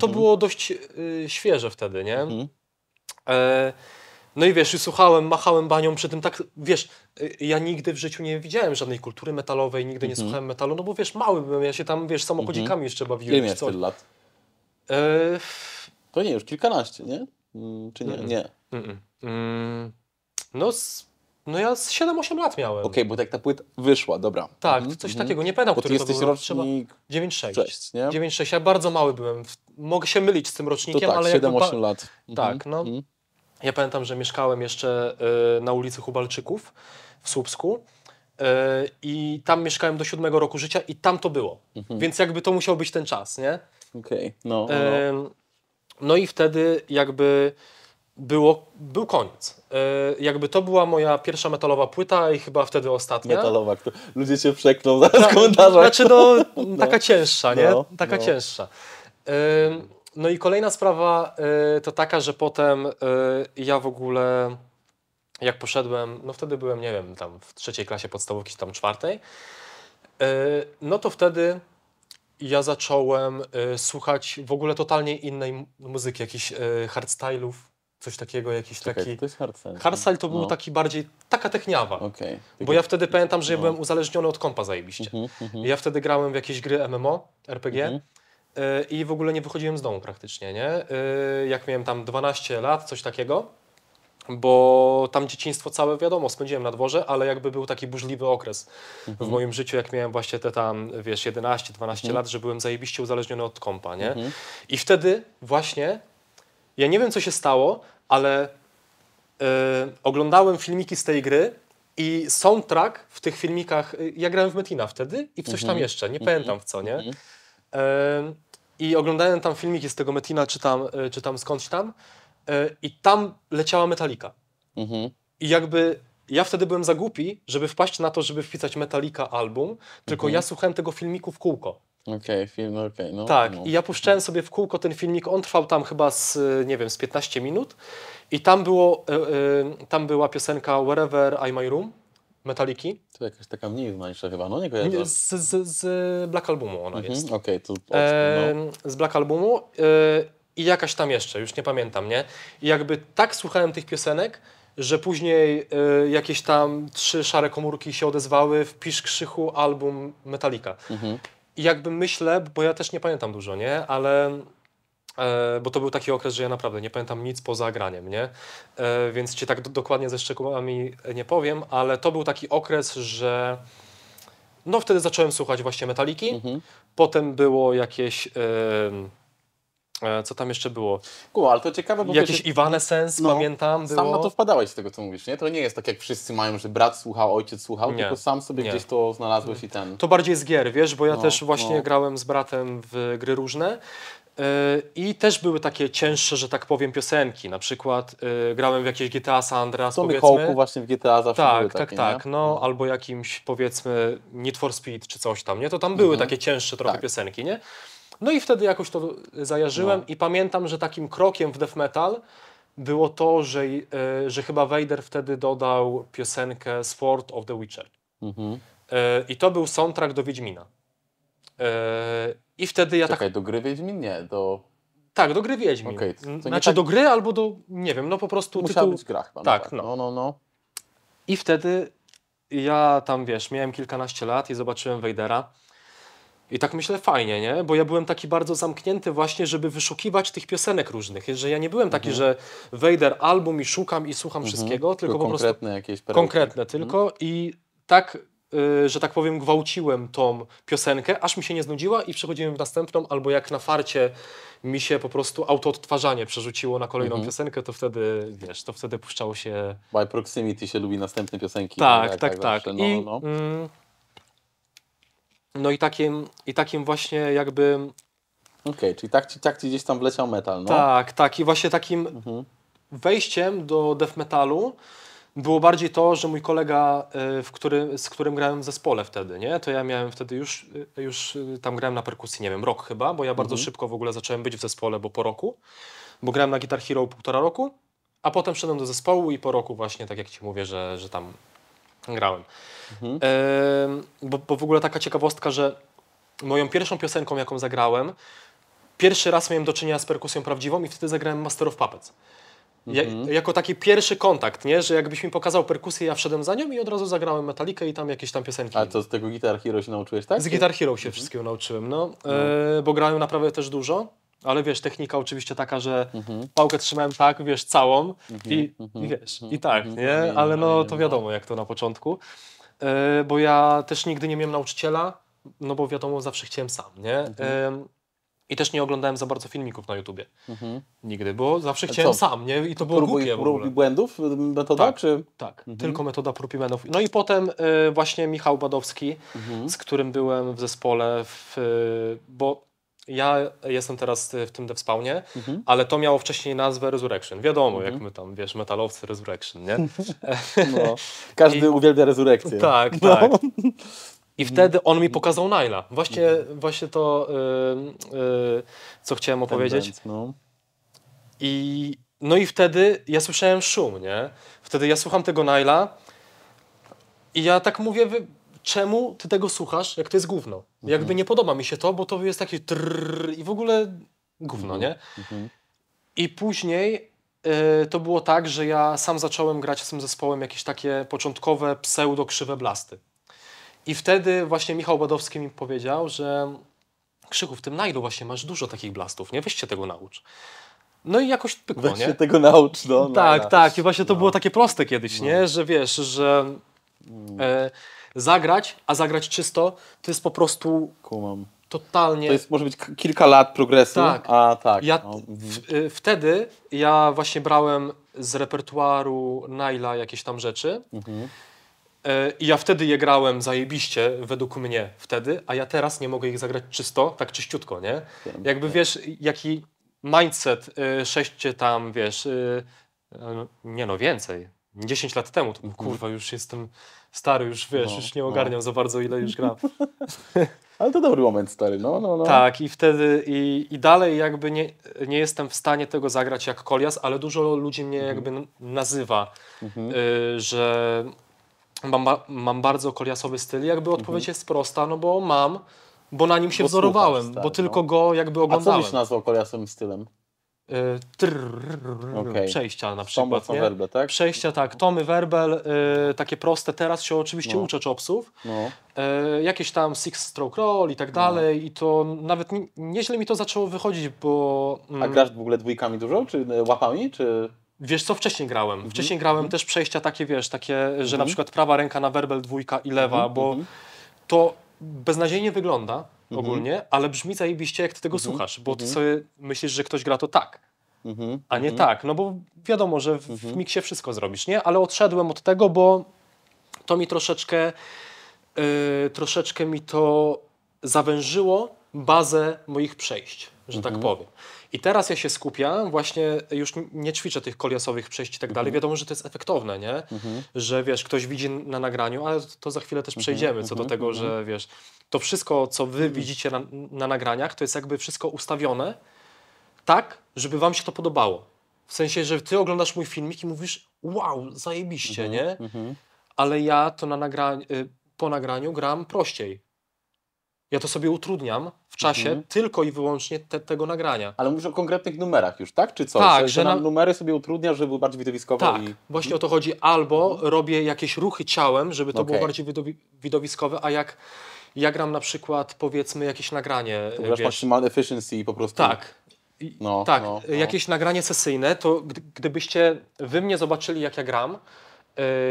To mhm. było dość y, świeże wtedy, nie? Mhm. E, no i wiesz, słuchałem, machałem banią przy tym tak, wiesz, y, ja nigdy w życiu nie widziałem żadnej kultury metalowej, nigdy nie mhm. słuchałem metalu, no bo wiesz, mały byłem, ja się tam, wiesz, mhm. samochodzikami mhm. jeszcze bawiłem. Ile co? tyle lat? E... To nie, już kilkanaście, nie? Mm, czy nie? Mm -mm. Nie. Mm no, z, no ja z 7-8 lat miałem. Okej, okay, bo tak ta płyta wyszła, dobra. Tak, mhm, coś takiego, nie pamiętam, bo który ty jesteś to był rocznik... 9-6. nie? 9-6, ja bardzo mały byłem. Mogę się mylić z tym rocznikiem, to tak, ale... 7-8 lat. Tak, no. Ja pamiętam, że mieszkałem jeszcze y, na ulicy Hubalczyków w Słupsku y, i tam mieszkałem do siódmego roku życia i tam to było. Mhm. Więc jakby to musiał być ten czas, nie? Okej, okay. no, no. No. no i wtedy jakby było, był koniec. Y, jakby to była moja pierwsza metalowa płyta i chyba wtedy ostatnia. Metalowa, kto, ludzie się przekną zaraz tak, w komentarzach. Znaczy no, *laughs* no. taka no. cięższa, nie? No, taka no. cięższa. No i kolejna sprawa y, to taka, że potem y, ja w ogóle jak poszedłem, no wtedy byłem, nie wiem, tam w trzeciej klasie podstawówki, tam czwartej, y, no to wtedy ja zacząłem y, słuchać w ogóle totalnie innej muzyki, jakichś y, hardstyle'ów, coś takiego, jakiś Czekaj, taki... to jest hardstyle. Tak? Hardstyle to no. był taki bardziej, taka techniawa. Okay. Bo ja wtedy pamiętam, że no. ja byłem uzależniony od kompa zajebiście. Mm -hmm, mm -hmm. Ja wtedy grałem w jakieś gry MMO, RPG, mm -hmm. Y, i w ogóle nie wychodziłem z domu praktycznie, nie? Y, jak miałem tam 12 lat, coś takiego, bo tam dzieciństwo całe, wiadomo, spędziłem na dworze, ale jakby był taki burzliwy okres mhm. w moim życiu, jak miałem właśnie te tam, wiesz, 11, 12 mhm. lat, że byłem zajebiście uzależniony od kompa, nie? Mhm. I wtedy właśnie, ja nie wiem, co się stało, ale yy, oglądałem filmiki z tej gry i soundtrack w tych filmikach, y, ja grałem w Metina wtedy i w coś tam mhm. jeszcze, nie mhm. pamiętam w co, nie? Mhm. I oglądałem tam filmiki z tego Metina, czy tam, e, czy tam skądś tam. E, I tam leciała metalika. Mhm. I jakby ja wtedy byłem za głupi, żeby wpaść na to, żeby wpisać Metallica album, tylko mhm. ja słuchałem tego filmiku w kółko. Okej, okay, film, okej, okay, no, no. Tak, no. i ja puszczałem sobie w kółko ten filmik, on trwał tam chyba z, e, nie wiem, z 15 minut i tam było, y, y, tam była piosenka Wherever I My Room Metaliki? To jakaś taka mniej znańsza chyba, no nie kojarzę. Z, z, z Black Albumu ona mhm, jest. Okej, okay, to... E, z Black Albumu e, i jakaś tam jeszcze, już nie pamiętam, nie? I jakby tak słuchałem tych piosenek, że później y, jakieś tam trzy szare komórki się odezwały, w Krzychu album Metallica. Mhm. I jakby myślę, bo ja też nie pamiętam dużo, nie? Ale E, bo to był taki okres, że ja naprawdę nie pamiętam nic poza graniem, nie? E, więc ci tak do, dokładnie ze szczegółami nie powiem, ale to był taki okres, że no wtedy zacząłem słuchać właśnie Metaliki, mhm. potem było jakieś... E, co tam jeszcze było? Ku, ale to ciekawe, bo... Jakiś wiecie, Iwanesens, no, pamiętam, było. Sam na to wpadałeś z tego, co mówisz, nie? To nie jest tak, jak wszyscy mają, że brat słuchał, ojciec słuchał, nie, tylko sam sobie nie. gdzieś to znalazłeś i ten... To bardziej z gier, wiesz, bo ja no, też właśnie no. grałem z bratem w gry różne Y, I też były takie cięższe, że tak powiem, piosenki. Na przykład y, grałem w jakieś GTA Sandra. To Michałku właśnie w GTA zawsze tak, były Tak, tak, tak. No, albo jakimś powiedzmy Need for Speed czy coś tam, nie? To tam mhm. były takie cięższe trochę tak. piosenki, nie? No i wtedy jakoś to zajarzyłem no. i pamiętam, że takim krokiem w death metal było to, że, y, że chyba Vader wtedy dodał piosenkę Sword of the Witcher. Mhm. Y, I to był soundtrack do Wiedźmina. Yy, I wtedy ja Czekaj, tak... do gry Wiedźmin? Nie, do... Tak, do gry Wiedźmin. Okay, to, to znaczy tak... do gry albo do, nie wiem, no po prostu musiał tytuł... być gra chyba. No tak, tak, no. no, no, no. I wtedy ja tam, wiesz, miałem kilkanaście lat i zobaczyłem Wejdera. I tak myślę, fajnie, nie? Bo ja byłem taki bardzo zamknięty właśnie, żeby wyszukiwać tych piosenek różnych. Że ja nie byłem taki, mhm. że Wejder album i szukam i słucham mhm. wszystkiego, tylko, tylko po prostu... Konkretne jakieś perełki. Konkretne tylko mhm. i tak Y, że tak powiem, gwałciłem tą piosenkę, aż mi się nie znudziła i przechodziłem w następną, albo jak na farcie mi się po prostu autoodtwarzanie przerzuciło na kolejną mhm. piosenkę, to wtedy, wiesz, to wtedy puszczało się... By proximity się lubi następne piosenki. Tak, tak, tak. tak. tak. No, I, no, no. Mm, no i takim, i takim właśnie jakby... Okej, okay, czyli tak ci, tak ci gdzieś tam wleciał metal, no? Tak, tak. I właśnie takim mhm. wejściem do death metalu, było bardziej to, że mój kolega, e, w który, z którym grałem w zespole wtedy, nie? to ja miałem wtedy już, e, już e, tam grałem na perkusji, nie wiem, rok chyba, bo ja bardzo mhm. szybko w ogóle zacząłem być w zespole, bo po roku, bo grałem na Guitar Hero półtora roku, a potem szedłem do zespołu i po roku właśnie, tak jak ci mówię, że, że tam grałem. Mhm. E, bo, bo w ogóle taka ciekawostka, że moją pierwszą piosenką, jaką zagrałem, pierwszy raz miałem do czynienia z perkusją prawdziwą i wtedy zagrałem Master of Puppets. Mhm. jako taki pierwszy kontakt, nie? że jakbyś mi pokazał perkusję, ja wszedłem za nią i od razu zagrałem metalikę i tam jakieś tam piosenki. A co z tego Guitar Hero się nauczyłeś, tak? Z Guitar Hero się mhm. wszystkiego nauczyłem, no. no, e, bo grałem naprawdę też dużo. Ale wiesz, technika oczywiście taka, że mhm. pałkę trzymałem tak, wiesz, całą i, mhm, wiesz, i tak, nie? Ale no to no. wiadomo, jak to na początku. E, bo ja też nigdy nie miałem nauczyciela, no bo wiadomo, zawsze chciałem sam, nie? E, i też nie oglądałem za bardzo filmików na YouTubie. Mhm. Nigdy, bo zawsze chciałem Co? sam, nie? I to było próbuj, głupie Prób błędów metoda, tak, czy...? Tak, mhm. tylko metoda prób i błędów. No i potem y, właśnie Michał Badowski, mhm. z którym byłem w zespole, w, y, bo ja jestem teraz y, w tym devspawnie, mhm. ale to miało wcześniej nazwę Resurrection. Wiadomo, mhm. jak my tam, wiesz, metalowcy Resurrection, nie? *laughs* No. Każdy I... uwielbia Resurrection. Tak, no. tak. *laughs* I wtedy on mi pokazał Naila. Właśnie, mhm. właśnie to, yy, yy, co chciałem opowiedzieć. Ten, no. I, no i wtedy ja słyszałem szum, nie? Wtedy ja słucham tego Naila i ja tak mówię, wy, czemu ty tego słuchasz, jak to jest gówno? Mhm. Jakby nie podoba mi się to, bo to jest takie trrr i w ogóle gówno, mhm. nie? Mhm. I później yy, to było tak, że ja sam zacząłem grać z tym zespołem jakieś takie początkowe pseudo-krzywe blasty. I wtedy właśnie Michał Badowski mi powiedział, że Krzyku, w tym najlu właśnie masz dużo takich blastów, nie? Weź się tego naucz. No i jakoś pykło, Weź nie? się tego naucz, no. no tak, no, tak. I właśnie to no. było takie proste kiedyś, no. nie? Że wiesz, że mm. e, zagrać, a zagrać czysto, to jest po prostu... Kumam. Totalnie. To jest, może być kilka lat progresu. Tak. A tak. Ja, no, mhm. w, e, wtedy ja właśnie brałem z repertuaru Naila jakieś tam rzeczy. Mhm. E, I ja wtedy je grałem zajebiście, według mnie wtedy, a ja teraz nie mogę ich zagrać czysto, tak czyściutko, nie? Jakby wiesz, jaki mindset, e, sześć tam, wiesz, e, nie no, więcej, 10 lat temu, to, mhm. kurwa, już jestem stary, już wiesz, no, już nie no. ogarniam no. za bardzo, ile już gram. *laughs* Ale to dobry moment, stary, no, no, no. Tak, i wtedy, i, i dalej jakby nie, nie jestem w stanie tego zagrać jak Kolias, ale dużo ludzi mnie mhm. jakby nazywa, mhm. y, że mam, ba mam bardzo koliasowy styl. i Jakby mhm. odpowiedź mhm. jest prosta, no bo mam, bo na nim się bo wzorowałem, bo tak, tylko no. go jakby oglądałem. A co byś nazwał koliasowym stylem? Yy, okay. Przejścia na przykład. Tomy, tak? Przejścia, tak. Tomy, werbel, takie proste. Teraz się oczywiście no. uczę chopsów. No. jakieś tam six-stroke roll i tak dalej. No. I to nawet nie, nieźle mi to zaczęło wychodzić, bo... Mm, A grasz w ogóle dwójkami dużo? Czy łapami? Czy... Wiesz co, wcześniej grałem. Mhm. Wcześniej grałem mhm. też przejścia takie, wiesz, takie, że mhm. na przykład prawa ręka na werbel dwójka i lewa, mhm, bo mhm. to beznadziejnie wygląda ogólnie, ale brzmi zajebiście, jak ty tego słuchasz, bo ty sobie myślisz, że ktoś gra to tak, a nie tak. No bo wiadomo, że w, w miksie wszystko zrobisz, nie? Ale odszedłem od tego, bo to mi troszeczkę, yy, troszeczkę mi to zawężyło bazę moich przejść, że tak powiem. I teraz ja się skupiam, właśnie już nie ćwiczę tych koliosowych przejść i tak dalej. Mhm. Wiadomo, że to jest efektowne, nie? Mhm. Że wiesz, ktoś widzi na nagraniu, ale to za chwilę też mhm. przejdziemy co do mhm. tego, że wiesz, to wszystko, co wy widzicie na, na nagraniach, to jest jakby wszystko ustawione tak, żeby wam się to podobało. W sensie, że ty oglądasz mój filmik i mówisz, wow, zajebiście, nie? Ale ja to na y, po nagraniu gram prościej. Ja to sobie utrudniam w czasie mhm. tylko i wyłącznie te, tego nagrania. Ale mówisz o konkretnych numerach już, tak? Czy co? Tak, że, że nam... numery sobie utrudnia, żeby były bardziej widowiskowe. Tak, i... właśnie o to chodzi. Albo mhm. robię jakieś ruchy ciałem, żeby to okay. było bardziej widowi widowiskowe, a jak ja gram na przykład powiedzmy jakieś nagranie. To grasz maximal efficiency po prostu. Tak. No, tak, no, no. jakieś nagranie sesyjne, to gdybyście wy mnie zobaczyli jak ja gram,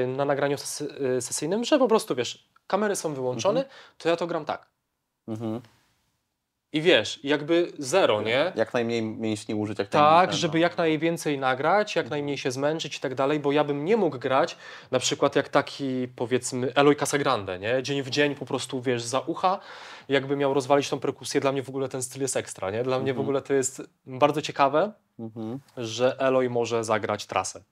y, na nagraniu y, sesyjnym, że po prostu wiesz, kamery są wyłączone, mhm. to ja to gram tak. Mhm. I wiesz, jakby zero, nie? Jak najmniej mięśni użyć. Jak tak, żeby no. jak najwięcej nagrać, jak mhm. najmniej się zmęczyć i tak dalej, bo ja bym nie mógł grać na przykład jak taki powiedzmy Eloy Casagrande, nie? Dzień w dzień po prostu, wiesz, za ucha, jakby miał rozwalić tą perkusję. Dla mnie w ogóle ten styl jest ekstra, nie? Dla mhm. mnie w mhm. ogóle to jest bardzo ciekawe, mhm. że Eloy może zagrać trasę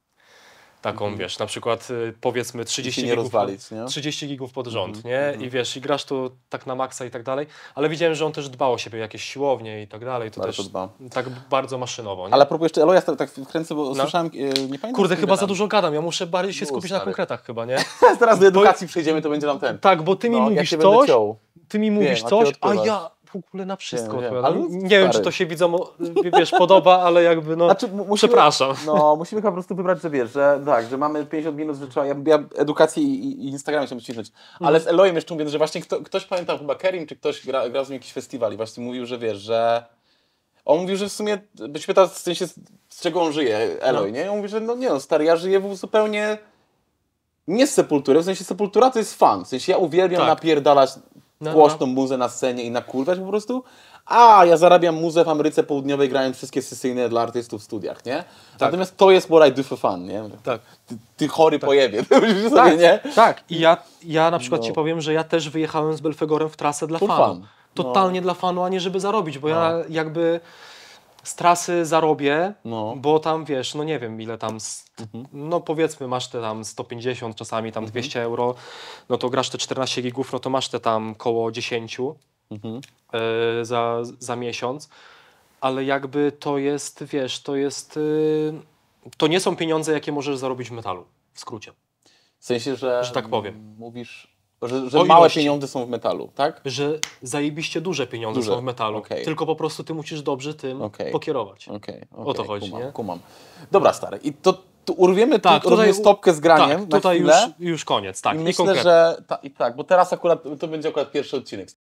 taką, mhm. wiesz, na przykład y, powiedzmy 30 nie gigów, rozwalić, nie? 30 gigów pod mhm. rząd, mhm. nie? I wiesz, i grasz tu tak na maksa i tak dalej, ale widziałem, że on też dba o siebie, jakieś siłownie i tak dalej, to bardzo też dba. tak bardzo maszynowo. Nie? Ale próbuję jeszcze, ja tak kręcę, bo no. słyszałem, y, nie pamiętam. Kurde, chyba za dużo gadam, ja muszę bardziej się skupić Uż, na konkretach chyba, nie? *laughs* Zaraz do edukacji bo... przejdziemy, to będzie nam ten. Tak, bo ty mi no, mówisz ja coś, ty mi mówisz Wiem, coś, a, a ja w ogóle na wszystko. nie wiem. Ale, no, nie wiem, czy to się widzom y, wiesz, podoba, ale jakby no, znaczy, musimy, przepraszam. No, musimy po prostu wybrać, że wiesz, że tak, że mamy 50 minut, że trzeba, ja, ja edukację i, i Instagram chciałem ścisnąć, ale mhm. z Elojem jeszcze mówię, że właśnie kto, ktoś pamiętał chyba Kerim, czy ktoś gra, grał z nim jakiś festiwal i właśnie mówił, że wiesz, że on mówił, że w sumie, byś pytał w sensie z czego on żyje, Eloj, no. nie? On mówi, że no nie no, stary, ja żyję w zupełnie nie z Sepultury, w sensie Sepultura to jest fan, w sensie ja uwielbiam tak. napierdalać no, no, głośną no. muzę na scenie i nakurwiać po prostu. A, ja zarabiam muzę w Ameryce Południowej, grając wszystkie sesyjne dla artystów w studiach, nie? Tak. Natomiast to jest what I do for fun, nie? Tak. Ty, ty chory tak. pojebie, *laughs* tak. sobie, nie? Tak, i ja, ja na przykład no. Ci powiem, że ja też wyjechałem z Belfegorem w trasę dla for fanu. Totalnie no. dla fanu, a nie żeby zarobić, bo ja no. jakby z trasy zarobię, no. bo tam wiesz, no nie wiem ile tam, mhm. no powiedzmy masz te tam 150, czasami tam mhm. 200 euro, no to grasz te 14 gigów, no to masz te tam koło 10 mhm. y, za, za miesiąc, ale jakby to jest, wiesz, to jest, y, to nie są pieniądze, jakie możesz zarobić w metalu, w skrócie. W sensie, że, że tak powiem. mówisz, że, że małe ilości. pieniądze są w metalu, tak? Że zajebiście duże pieniądze duże. są w metalu. Okay. Tylko po prostu ty musisz dobrze tym okay. pokierować. Okay. o to chodzi. Kumam, nie? kumam. Dobra, stary. I to tu urwiemy tak, tu, tutaj, stopkę z graniem. Tak, tutaj już, już koniec, tak. I myślę, konkretnie. że ta, i tak, bo teraz akurat to będzie akurat pierwszy odcinek.